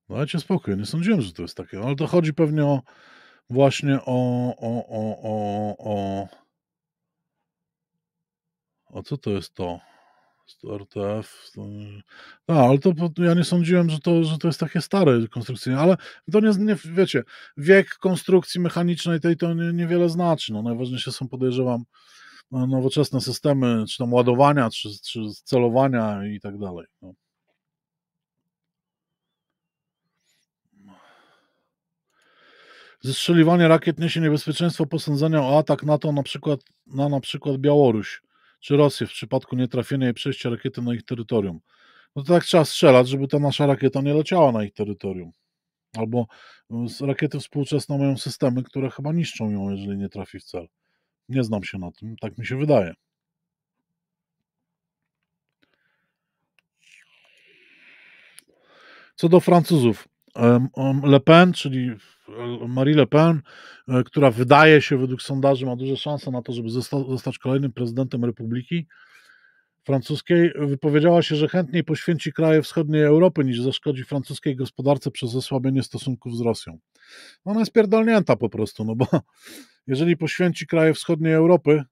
Dajcie spokój, nie sądziłem, że to jest takie, ale to chodzi pewnie o właśnie o, o, o, o, o, o co to jest to? RTF. To... A, tak, ale to ja nie sądziłem, że to, że to jest takie stare konstrukcyjne, ale to nie, nie wiecie, wiek konstrukcji mechanicznej tej to nie, niewiele znaczy. No, najważniejsze są, podejrzewam, no, nowoczesne systemy, czy tam ładowania, czy, czy celowania i tak dalej. No. Zestrzeliwanie rakiet niesie niebezpieczeństwo posądzenia o atak NATO na przykład, na na przykład Białoruś czy Rosję w przypadku nietrafienia i przejścia rakiety na ich terytorium. No to tak trzeba strzelać, żeby ta nasza rakieta nie leciała na ich terytorium. Albo y, rakiety współczesne mają systemy, które chyba niszczą ją, jeżeli nie trafi w cel. Nie znam się na tym, tak mi się wydaje. Co do Francuzów, Le Pen, czyli Marie Le Pen, e, która wydaje się według sondaży ma duże szanse na to, żeby zostać kolejnym prezydentem Republiki Francuskiej, wypowiedziała się, że chętniej poświęci kraje wschodniej Europy niż zaszkodzi francuskiej gospodarce przez osłabienie stosunków z Rosją. No ona jest pierdolnięta po prostu, no bo [laughs] jeżeli poświęci kraje wschodniej Europy,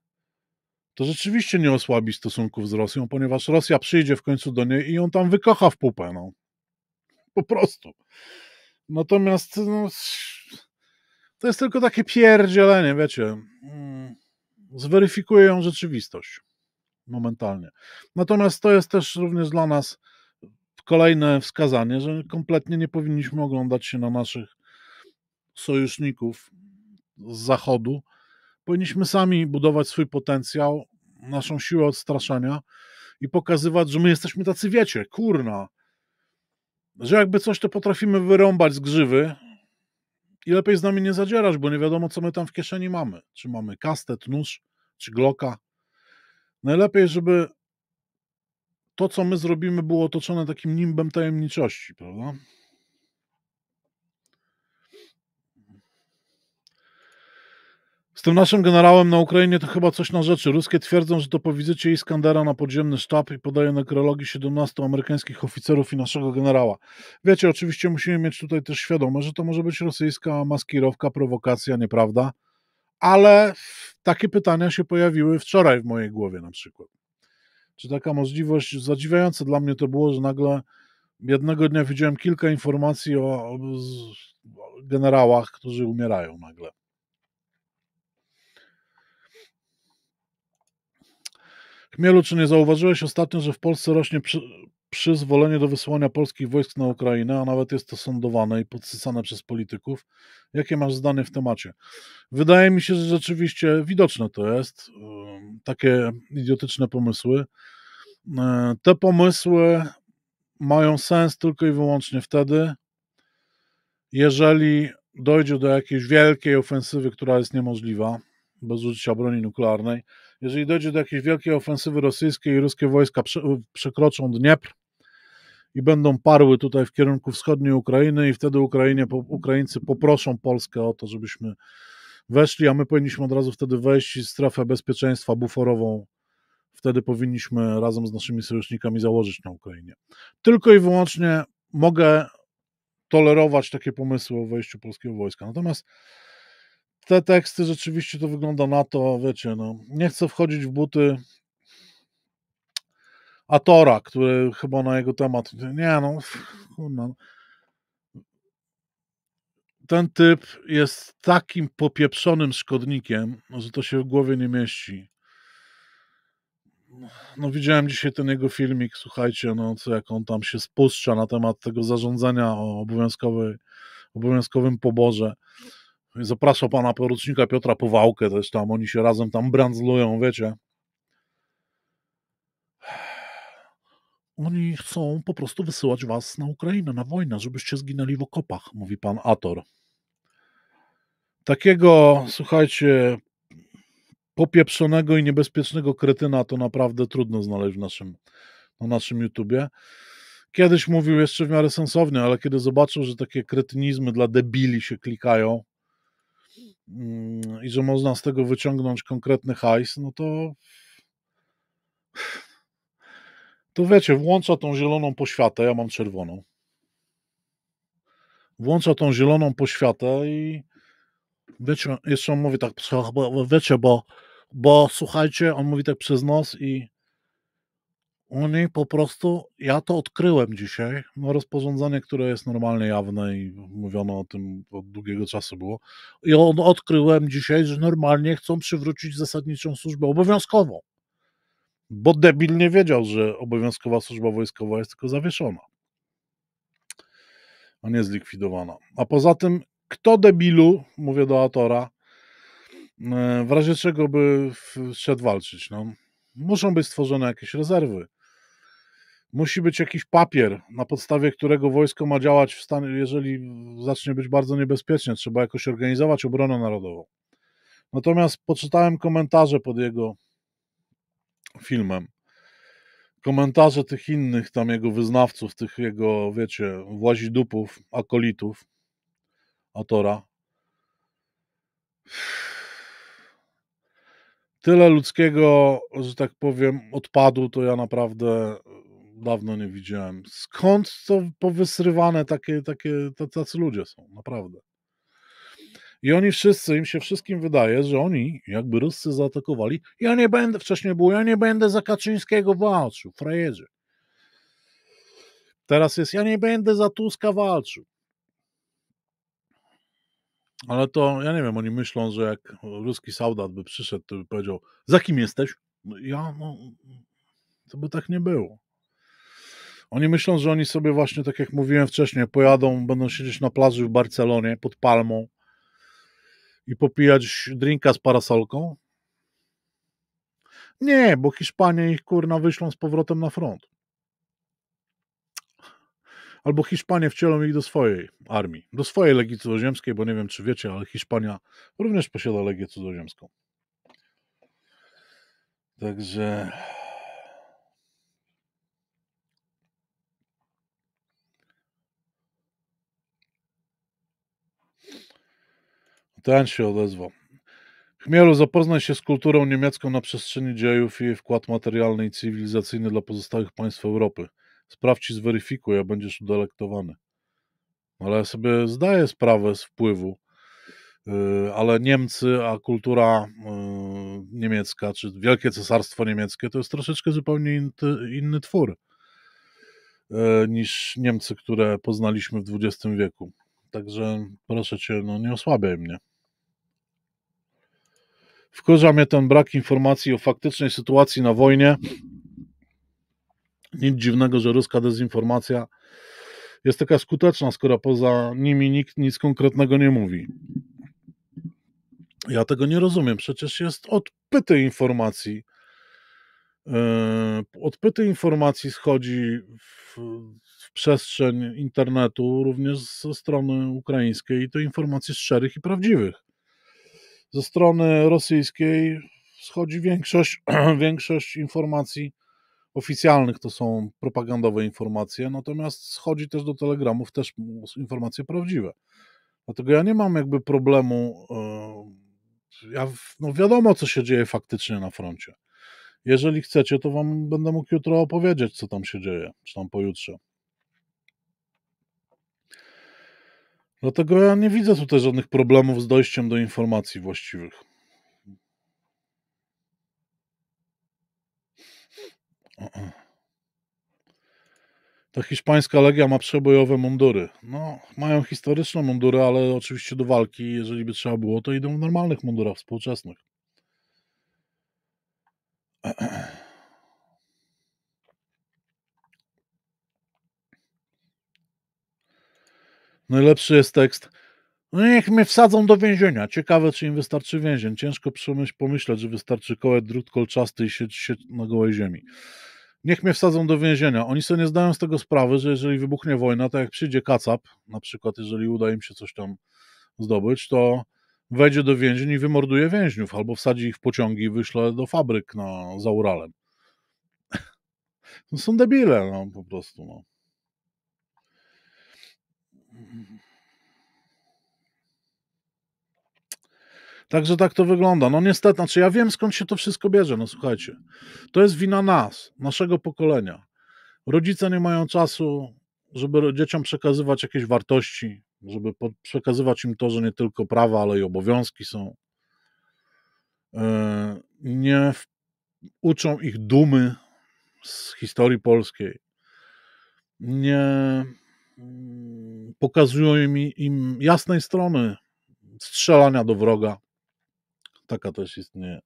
to rzeczywiście nie osłabi stosunków z Rosją, ponieważ Rosja przyjdzie w końcu do niej i ją tam wykocha w pupę. No. Po prostu. Natomiast no, to jest tylko takie pierdzielenie, wiecie. Mm, Zweryfikuje ją rzeczywistość momentalnie. Natomiast to jest też również dla nas kolejne wskazanie, że kompletnie nie powinniśmy oglądać się na naszych sojuszników z zachodu. Powinniśmy sami budować swój potencjał, naszą siłę odstraszania i pokazywać, że my jesteśmy tacy, wiecie, kurna, że jakby coś, to potrafimy wyrąbać z grzywy i lepiej z nami nie zadzierać, bo nie wiadomo, co my tam w kieszeni mamy. Czy mamy kastet, nóż, czy gloka. Najlepiej, żeby to, co my zrobimy, było otoczone takim nimbem tajemniczości, prawda? Z tym naszym generałem na Ukrainie to chyba coś na rzeczy. Ruskie twierdzą, że to po wizycie Iskandera na podziemny sztab i podaje nekrologii 17 amerykańskich oficerów i naszego generała. Wiecie, oczywiście musimy mieć tutaj też świadomość, że to może być rosyjska maskirowka, prowokacja, nieprawda? Ale takie pytania się pojawiły wczoraj w mojej głowie na przykład. Czy taka możliwość, zadziwiające dla mnie to było, że nagle jednego dnia widziałem kilka informacji o, o, o generałach, którzy umierają nagle Chmielu, czy nie zauważyłeś ostatnio, że w Polsce rośnie przy, przyzwolenie do wysyłania polskich wojsk na Ukrainę, a nawet jest to sądowane i podsycane przez polityków? Jakie masz zdanie w temacie? Wydaje mi się, że rzeczywiście widoczne to jest, takie idiotyczne pomysły. E, te pomysły mają sens tylko i wyłącznie wtedy, jeżeli dojdzie do jakiejś wielkiej ofensywy, która jest niemożliwa bez użycia broni nuklearnej, jeżeli dojdzie do jakiejś wielkiej ofensywy rosyjskiej i ruskie wojska y, przekroczą Dniepr i będą parły tutaj w kierunku wschodniej Ukrainy i wtedy Ukrainie, Ukraińcy poproszą Polskę o to, żebyśmy weszli, a my powinniśmy od razu wtedy wejść w strefę bezpieczeństwa buforową. Wtedy powinniśmy razem z naszymi sojusznikami założyć na Ukrainie. Tylko i wyłącznie mogę tolerować takie pomysły o wejściu polskiego wojska. Natomiast te teksty rzeczywiście to wygląda na to, wiecie, no, nie chcę wchodzić w buty Atora, który chyba na jego temat, nie no, kurna. No. Ten typ jest takim popieprzonym szkodnikiem, że to się w głowie nie mieści. No widziałem dzisiaj ten jego filmik, słuchajcie, no co jak on tam się spuszcza na temat tego zarządzania o obowiązkowym poborze. Zaprasza pana porucznika Piotra Powałkę jest tam, oni się razem tam brandzlują, wiecie. Oni chcą po prostu wysyłać was na Ukrainę, na wojnę, żebyście zginęli w okopach, mówi pan Ator. Takiego, słuchajcie, popieprzonego i niebezpiecznego kretyna to naprawdę trudno znaleźć w naszym, na naszym YouTubie. Kiedyś mówił jeszcze w miarę sensownie, ale kiedy zobaczył, że takie kretynizmy dla debili się klikają, Mm, i że można z tego wyciągnąć konkretny hajs, no to [sighs] to wiecie, włącza tą zieloną poświatę, ja mam czerwoną. Włącza tą zieloną poświatę i wiecie, jeszcze on mówi tak, wiecie, bo, bo słuchajcie, on mówi tak przez nos i oni po prostu, ja to odkryłem dzisiaj, no rozporządzenie, które jest normalnie jawne i mówiono o tym od długiego czasu było. I on odkryłem dzisiaj, że normalnie chcą przywrócić zasadniczą służbę obowiązkową. Bo debil nie wiedział, że obowiązkowa służba wojskowa jest tylko zawieszona, a nie zlikwidowana. A poza tym, kto debilu, mówię do autora, e, w razie czego by szedł walczyć? No, muszą być stworzone jakieś rezerwy musi być jakiś papier, na podstawie którego wojsko ma działać w stanie, jeżeli zacznie być bardzo niebezpiecznie, trzeba jakoś organizować obronę narodową. Natomiast poczytałem komentarze pod jego filmem. Komentarze tych innych tam jego wyznawców, tych jego, wiecie, włazidupów, akolitów, autora. Tyle ludzkiego, że tak powiem, odpadu, to ja naprawdę dawno nie widziałem. Skąd to powysrywane takie, takie, tacy ludzie są, naprawdę. I oni wszyscy, im się wszystkim wydaje, że oni jakby Ruscy zaatakowali. Ja nie będę, wcześniej było, ja nie będę za Kaczyńskiego walczył, frajerzy. Teraz jest, ja nie będę za Tuska walczył. Ale to, ja nie wiem, oni myślą, że jak ruski soldat by przyszedł, to by powiedział, za kim jesteś? No, ja, no, to by tak nie było. Oni myślą, że oni sobie właśnie, tak jak mówiłem wcześniej, pojadą, będą siedzieć na plaży w Barcelonie pod palmą i popijać drinka z parasolką? Nie, bo Hiszpanie ich kurna wyślą z powrotem na front. Albo Hiszpanie wcielą ich do swojej armii, do swojej legii cudzoziemskiej, bo nie wiem, czy wiecie, ale Hiszpania również posiada legię cudzoziemską. Także. Ten się odezwał. Chmielu, zapoznaj się z kulturą niemiecką na przestrzeni dziejów i jej wkład materialny i cywilizacyjny dla pozostałych państw Europy. Sprawdź i zweryfikuj, a będziesz udelektowany. Ale ja sobie zdaję sprawę z wpływu, y, ale Niemcy, a kultura y, niemiecka, czy Wielkie Cesarstwo Niemieckie, to jest troszeczkę zupełnie inny twór y, niż Niemcy, które poznaliśmy w XX wieku. Także proszę cię, no nie osłabiaj mnie. Wkurza mnie ten brak informacji o faktycznej sytuacji na wojnie. Nic dziwnego, że ruska dezinformacja jest taka skuteczna, skoro poza nimi nikt nic konkretnego nie mówi. Ja tego nie rozumiem. Przecież jest odpyty informacji. Yy, odpyty informacji schodzi w, w, przestrzeń internetu również ze strony ukraińskiej i to informacji szczerych i prawdziwych ze strony rosyjskiej schodzi większość, [clears throat] większość informacji oficjalnych, to są propagandowe informacje, natomiast schodzi też do telegramów też informacje prawdziwe. Dlatego ja nie mam jakby problemu. E, ja, no wiadomo, co się dzieje faktycznie na froncie. Jeżeli chcecie, to wam będę mógł jutro opowiedzieć, co tam się dzieje, czy tam pojutrze. Dlatego ja nie widzę tutaj żadnych problemów z dojściem do informacji właściwych. Ta hiszpańska legia ma przebojowe mundury. No, mają historyczne mundury, ale oczywiście do walki, jeżeli by trzeba było, to idą w normalnych mundurach współczesnych. [clears throat] Najlepszy jest tekst. No niech mnie wsadzą do więzienia. Ciekawe, czy im wystarczy więzień. Ciężko pomyśleć, że wystarczy kołek drut kolczasty i sieć, sieć na gołej ziemi. Niech mnie wsadzą do więzienia. Oni sobie nie zdają z tego sprawy, że jeżeli wybuchnie wojna, to jak przyjdzie kacap, na przykład jeżeli uda im się coś tam zdobyć, to wejdzie do więzień i wymorduje więźniów, albo wsadzi ich w pociągi i wyśle do fabryk na, za Uralem. [laughs] No są debile, no po prostu. No. Także tak to wygląda. No niestety, znaczy ja wiem skąd się to wszystko bierze, no słuchajcie. To jest wina nas, naszego pokolenia. Rodzice nie mają czasu, żeby dzieciom przekazywać jakieś wartości, żeby przekazywać im to, że nie tylko prawa, ale i obowiązki są. E, nie uczą ich dumy z historii polskiej. Nie mm, pokazują im, im jasnej strony strzelania do wroga taka też istnieje.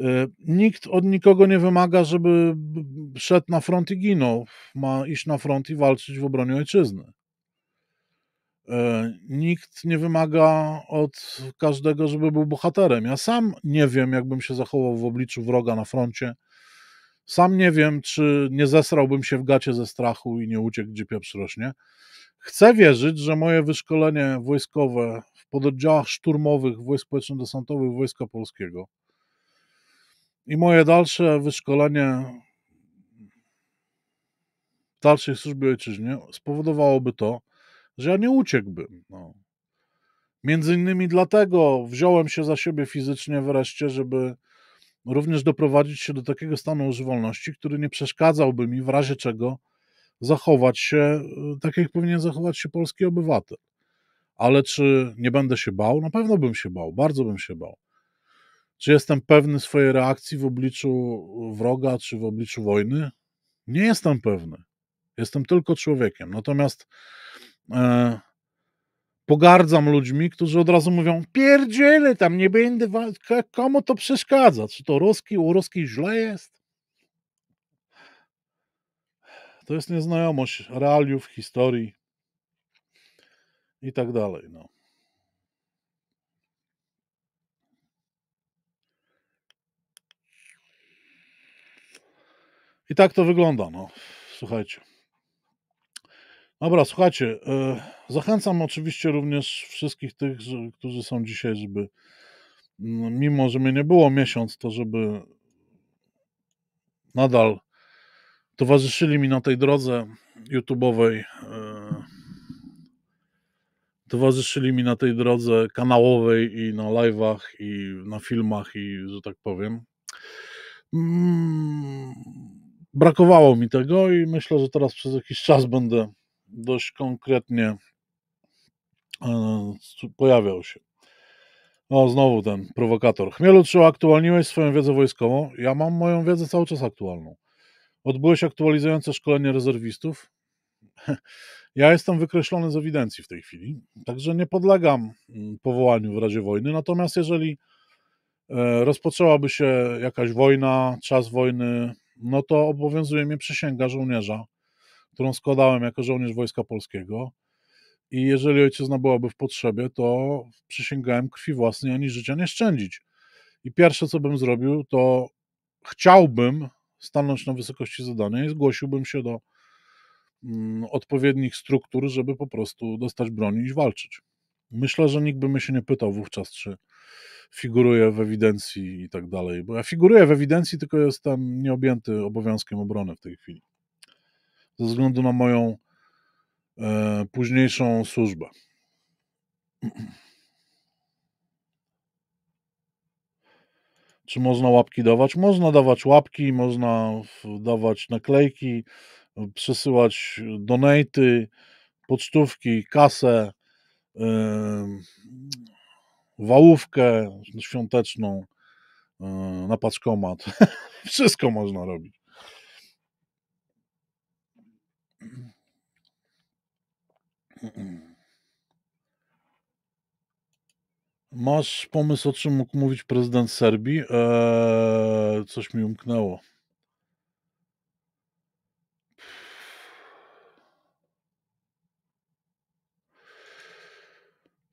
E, nikt od nikogo nie wymaga, żeby szedł na front i ginął. Ma iść na front i walczyć w obronie ojczyzny. E, nikt nie wymaga od każdego, żeby był bohaterem. Ja sam nie wiem, jakbym się zachował w obliczu wroga na froncie. Sam nie wiem, czy nie zesrałbym się w gacie ze strachu i nie uciekł, gdzie pieprz rośnie. Chcę wierzyć, że moje wyszkolenie wojskowe pod oddziałach szturmowych wojsk społeczno-desantowych Wojska Polskiego. I moje dalsze wyszkolenie w dalszej służbie ojczyźnie spowodowałoby to, że ja nie uciekłbym. No. Między innymi dlatego wziąłem się za siebie fizycznie wreszcie, żeby również doprowadzić się do takiego stanu używalności, który nie przeszkadzałby mi w razie czego zachować się y, tak, jak powinien zachować się polski obywatel ale czy nie będę się bał? Na pewno bym się bał, bardzo bym się bał. Czy jestem pewny swojej reakcji w obliczu wroga czy w obliczu wojny? Nie jestem pewny. Jestem tylko człowiekiem. Natomiast e, pogardzam ludźmi, którzy od razu mówią: Pierdziele, tam nie będę, komu to przeszkadza? Czy to ruski, u ruskich źle jest? To jest nieznajomość realiów, historii i tak dalej. No. I tak to wygląda, no. Słuchajcie. Dobra, słuchajcie. E, zachęcam oczywiście również wszystkich tych, którzy są dzisiaj, żeby mimo, że mnie nie było miesiąc, to żeby nadal towarzyszyli mi na tej drodze YouTube'owej. E, towarzyszyli mi na tej drodze kanałowej i na live'ach i na filmach i że tak powiem. Mm, brakowało mi tego i myślę, że teraz przez jakiś czas będę dość konkretnie e, pojawiał się. No, znowu ten prowokator. Chmielu, czy aktualniłeś swoją wiedzę wojskową? Ja mam moją wiedzę cały czas aktualną. Odbyłeś aktualizujące szkolenie rezerwistów? [laughs] Ja jestem wykreślony z ewidencji w tej chwili, także nie podlegam mm, powołaniu w razie wojny. Natomiast jeżeli e, rozpoczęłaby się jakaś wojna, czas wojny, no to obowiązuje mnie przysięga żołnierza, którą składałem jako żołnierz Wojska Polskiego. I jeżeli ojczyzna byłaby w potrzebie, to przysięgałem krwi własnej ani życia nie szczędzić. I pierwsze, co bym zrobił, to chciałbym stanąć na wysokości zadania i zgłosiłbym się do Mm, odpowiednich struktur, żeby po prostu dostać broni i walczyć. Myślę, że nikt by mnie się nie pytał wówczas, czy figuruję w ewidencji i tak dalej, bo ja figuruję w ewidencji, tylko jestem nieobjęty obowiązkiem obrony w tej chwili. Ze względu na moją e, późniejszą służbę. Czy można łapki dawać? Można dawać łapki, można dawać naklejki, przesyłać donaty, pocztówki, kasę, wałówkę świąteczną yy, na paczkomat. [laughs] Wszystko można robić. Masz pomysł, o czym mógł mówić prezydent Serbii? Eee, coś mi umknęło.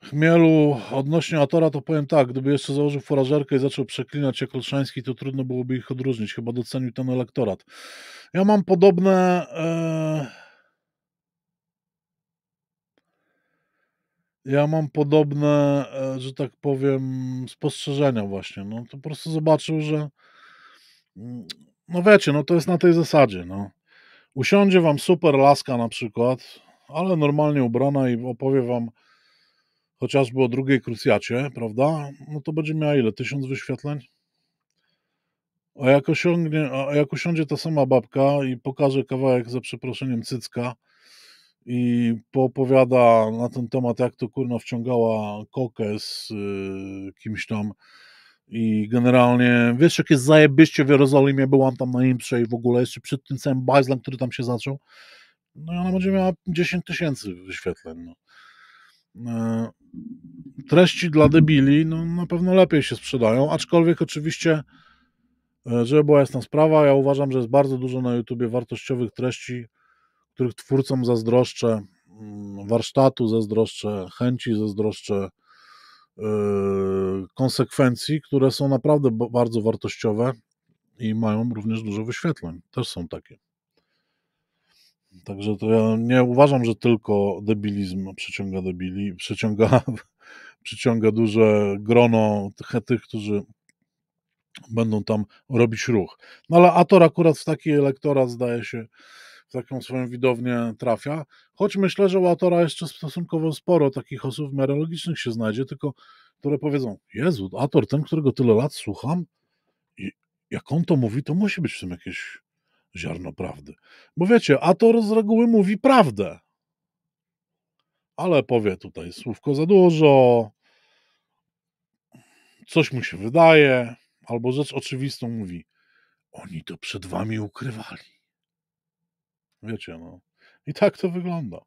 Chmielu, odnośnie Atora to powiem tak, gdyby jeszcze założył furażerkę i zaczął przeklinać jak Olszański, to trudno byłoby ich odróżnić, chyba docenił ten elektorat. Ja mam podobne... E... Ja mam podobne, e, że tak powiem, spostrzeżenia właśnie. No to po prostu zobaczył, że mm, no wiecie, no to jest na tej zasadzie, no. Usiądzie wam super laska na przykład, ale normalnie ubrana i opowie wam chociażby o drugiej krucjacie, prawda? No to będzie miała ile? Tysiąc wyświetleń? A jak, osiągnie, a jak osiądzie ta sama babka i pokaże kawałek za przeproszeniem cycka i poopowiada na ten temat, jak to kurna wciągała kokę z y, kimś tam i generalnie, wiesz jakie zajebyście w Jerozolimie, byłam tam na imprze i w ogóle jeszcze przed tym całym bajzlem, który tam się zaczął, no i ona będzie miała 10 tysięcy wyświetleń. No. E, treści dla debili no, na pewno lepiej się sprzedają, aczkolwiek oczywiście, e, żeby była jasna sprawa, ja uważam, że jest bardzo dużo na YouTubie wartościowych treści, których twórcom zazdroszczę mm, warsztatu, zazdroszczę chęci, zazdroszczę e, konsekwencji, które są naprawdę bardzo wartościowe i mają również dużo wyświetleń. Też są takie. Także to ja nie uważam, że tylko debilizm przyciąga debili, przyciąga, [laughs] przyciąga duże grono tych, tych, którzy będą tam robić ruch. No ale Ator akurat w taki elektorat zdaje się w taką swoją widownię trafia, choć myślę, że u Atora jeszcze stosunkowo sporo takich osób w miarę logicznych się znajdzie, tylko które powiedzą, Jezu, Ator, ten, którego tyle lat słucham, jak on to mówi, to musi być w tym jakieś ziarno prawdy. Bo wiecie, Ator z reguły mówi prawdę, ale powie tutaj słówko za dużo, coś mu się wydaje, albo rzecz oczywistą mówi, oni to przed wami ukrywali. Wiecie, no. I tak to wygląda.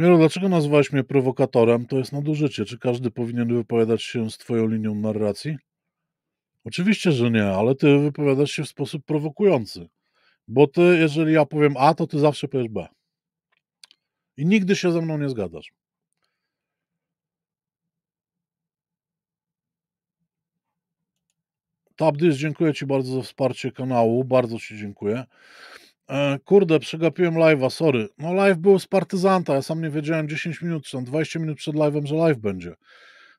Miro, dlaczego nazwałeś mnie prowokatorem? To jest nadużycie. Czy każdy powinien wypowiadać się z twoją linią narracji? Oczywiście, że nie, ale ty wypowiadasz się w sposób prowokujący. Bo ty, jeżeli ja powiem A, to ty zawsze powiesz B. I nigdy się ze mną nie zgadasz. Tabdysz, dziękuję Ci bardzo za wsparcie kanału. Bardzo Ci dziękuję. E, kurde, przegapiłem live'a, sorry. No live był z Partyzanta, ja sam nie wiedziałem 10 minut, czy tam 20 minut przed live'em, że live będzie.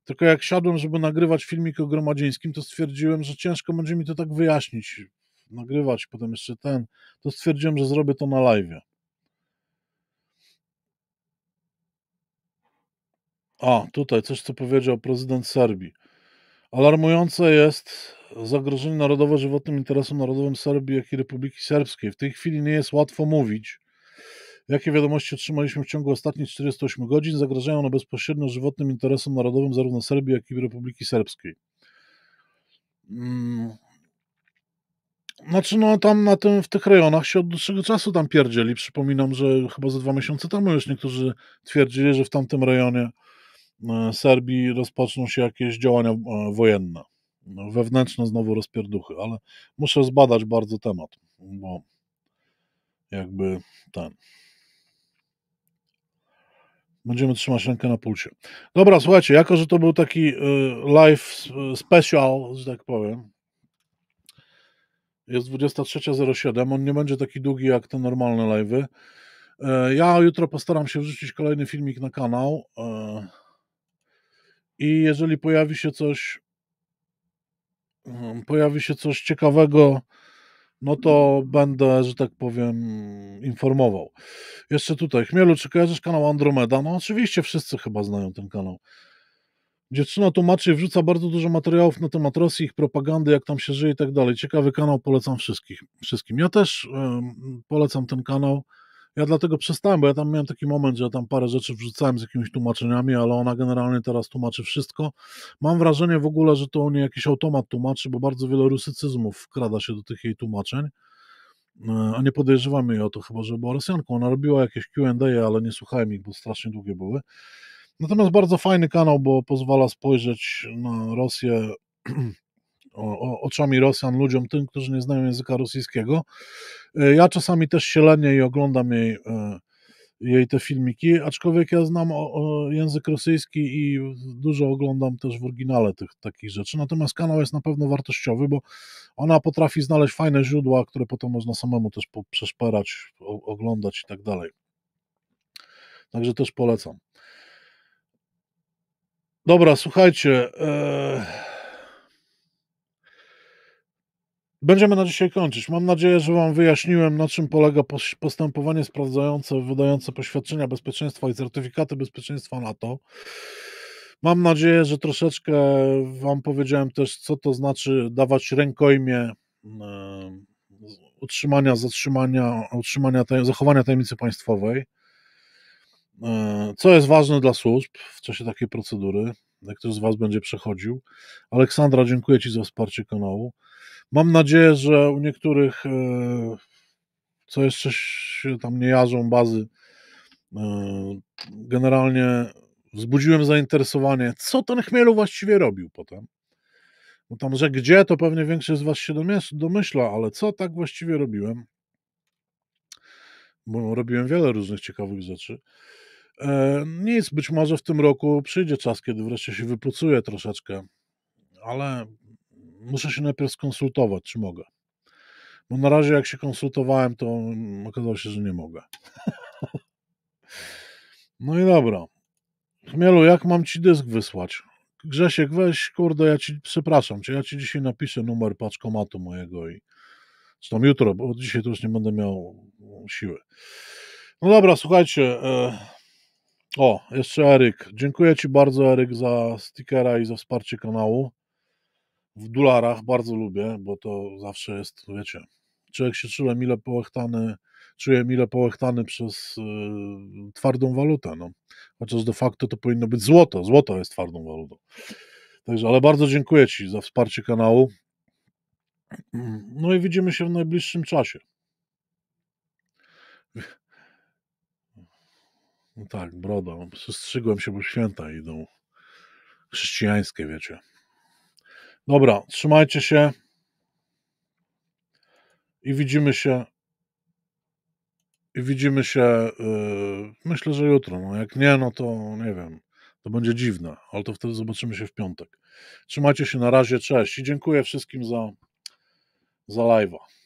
Tylko jak siadłem, żeby nagrywać filmik o Gromadzińskim, to stwierdziłem, że ciężko będzie mi to tak wyjaśnić, nagrywać, potem jeszcze ten, to stwierdziłem, że zrobię to na live'ie. A, tutaj coś, co powiedział prezydent Serbii. Alarmujące jest zagrożenie narodowo-żywotnym interesom narodowym Serbii, jak i Republiki Serbskiej. W tej chwili nie jest łatwo mówić, jakie wiadomości otrzymaliśmy w ciągu ostatnich 48 godzin. Zagrażają one bezpośrednio żywotnym interesom narodowym zarówno Serbii, jak i Republiki Serbskiej. Mm. Znaczy, no tam na tym, w tych rejonach się od dłuższego czasu tam pierdzieli. Przypominam, że chyba ze dwa miesiące temu już niektórzy twierdzili, że w tamtym rejonie E, Serbii rozpoczną się jakieś działania e, wojenne. No, wewnętrzne znowu rozpierduchy, ale muszę zbadać bardzo temat, bo jakby ten. Będziemy trzymać rękę na pulsie. Dobra, słuchajcie, jako że to był taki e, live special, że tak powiem, jest 23.07, on nie będzie taki długi jak te normalne live'y. Ja jutro postaram się wrzucić kolejny filmik na kanał. I jeżeli pojawi się coś, mm, pojawi się coś ciekawego, no to będę, że tak powiem, informował. Jeszcze tutaj, Chmielu, czy kojarzysz kanał Andromeda? No oczywiście wszyscy chyba znają ten kanał. Dziewczyna tłumaczy i wrzuca bardzo dużo materiałów na temat Rosji, ich propagandy, jak tam się żyje i tak dalej. Ciekawy kanał, polecam wszystkich, wszystkim. Ja też polecam ten kanał. Ja dlatego przestałem, bo ja tam miałem taki moment, że ja tam parę rzeczy wrzucałem z jakimiś tłumaczeniami, ale ona generalnie teraz tłumaczy wszystko. Mam wrażenie w ogóle, że to niej jakiś automat tłumaczy, bo bardzo wiele rusycyzmów wkrada się do tych jej tłumaczeń. E, a nie podejrzewamy jej o to, chyba że była Rosjanką. Ona robiła jakieś QA, ale nie słuchałem ich, bo strasznie długie były. Natomiast bardzo fajny kanał, bo pozwala spojrzeć na Rosję [clears throat] o, oczami Rosjan, ludziom, tym, którzy nie znają języka rosyjskiego. E, ja czasami też się lenię i oglądam jej, e, jej te filmiki, aczkolwiek ja znam o, o język rosyjski i dużo oglądam też w oryginale tych takich rzeczy. Natomiast kanał jest na pewno wartościowy, bo ona potrafi znaleźć fajne źródła, które potem można samemu też przeszperać, oglądać i tak dalej. Także też polecam. Dobra, słuchajcie. E, Będziemy na dzisiaj kończyć. Mam nadzieję, że Wam wyjaśniłem, na czym polega postępowanie sprawdzające, wydające poświadczenia bezpieczeństwa i certyfikaty bezpieczeństwa NATO. Mam nadzieję, że troszeczkę Wam powiedziałem też, co to znaczy dawać rękojmie e, utrzymania, zatrzymania, utrzymania zachowania tajemnicy państwowej. E, co jest ważne dla służb w czasie takiej procedury, jak ktoś z Was będzie przechodził. Aleksandra, dziękuję Ci za wsparcie kanału. Mam nadzieję, że u niektórych, e, co jeszcze się tam nie jarzą bazy, e, generalnie wzbudziłem zainteresowanie, co ten chmielu właściwie robił potem. Bo tam, że gdzie, to pewnie większość z Was się domyśla, ale co tak właściwie robiłem? Bo robiłem wiele różnych ciekawych rzeczy. E, nic, być może w tym roku przyjdzie czas, kiedy wreszcie się wypucuję troszeczkę, ale muszę się najpierw skonsultować, czy mogę. Bo na razie jak się konsultowałem, to okazało się, że nie mogę. [laughs] no i dobra. Chmielu, jak mam ci dysk wysłać? Grzesiek, weź, kurde, ja ci, przepraszam czy ja ci dzisiaj napiszę numer paczkomatu mojego i zresztą jutro, bo dzisiaj to już nie będę miał siły. No dobra, słuchajcie. E, o, jeszcze Eryk. Dziękuję ci bardzo, Eryk, za stickera i za wsparcie kanału w dolarach bardzo lubię, bo to zawsze jest, wiecie, człowiek się czuje mile połechtany, czuje mile połechtany przez y, twardą walutę, no. Chociaż de facto to powinno być złoto, złoto jest twardą walutą. Także, ale bardzo dziękuję Ci za wsparcie kanału. No i widzimy się w najbliższym czasie. No tak, broda. Przestrzygłem się, bo święta idą. Chrześcijańskie, wiecie. Dobra, trzymajcie się i widzimy się. I widzimy się, yy, myślę, że jutro. No jak nie, no to nie wiem. To będzie dziwne, ale to wtedy zobaczymy się w piątek. Trzymajcie się na razie, cześć i dziękuję wszystkim za, za live'a.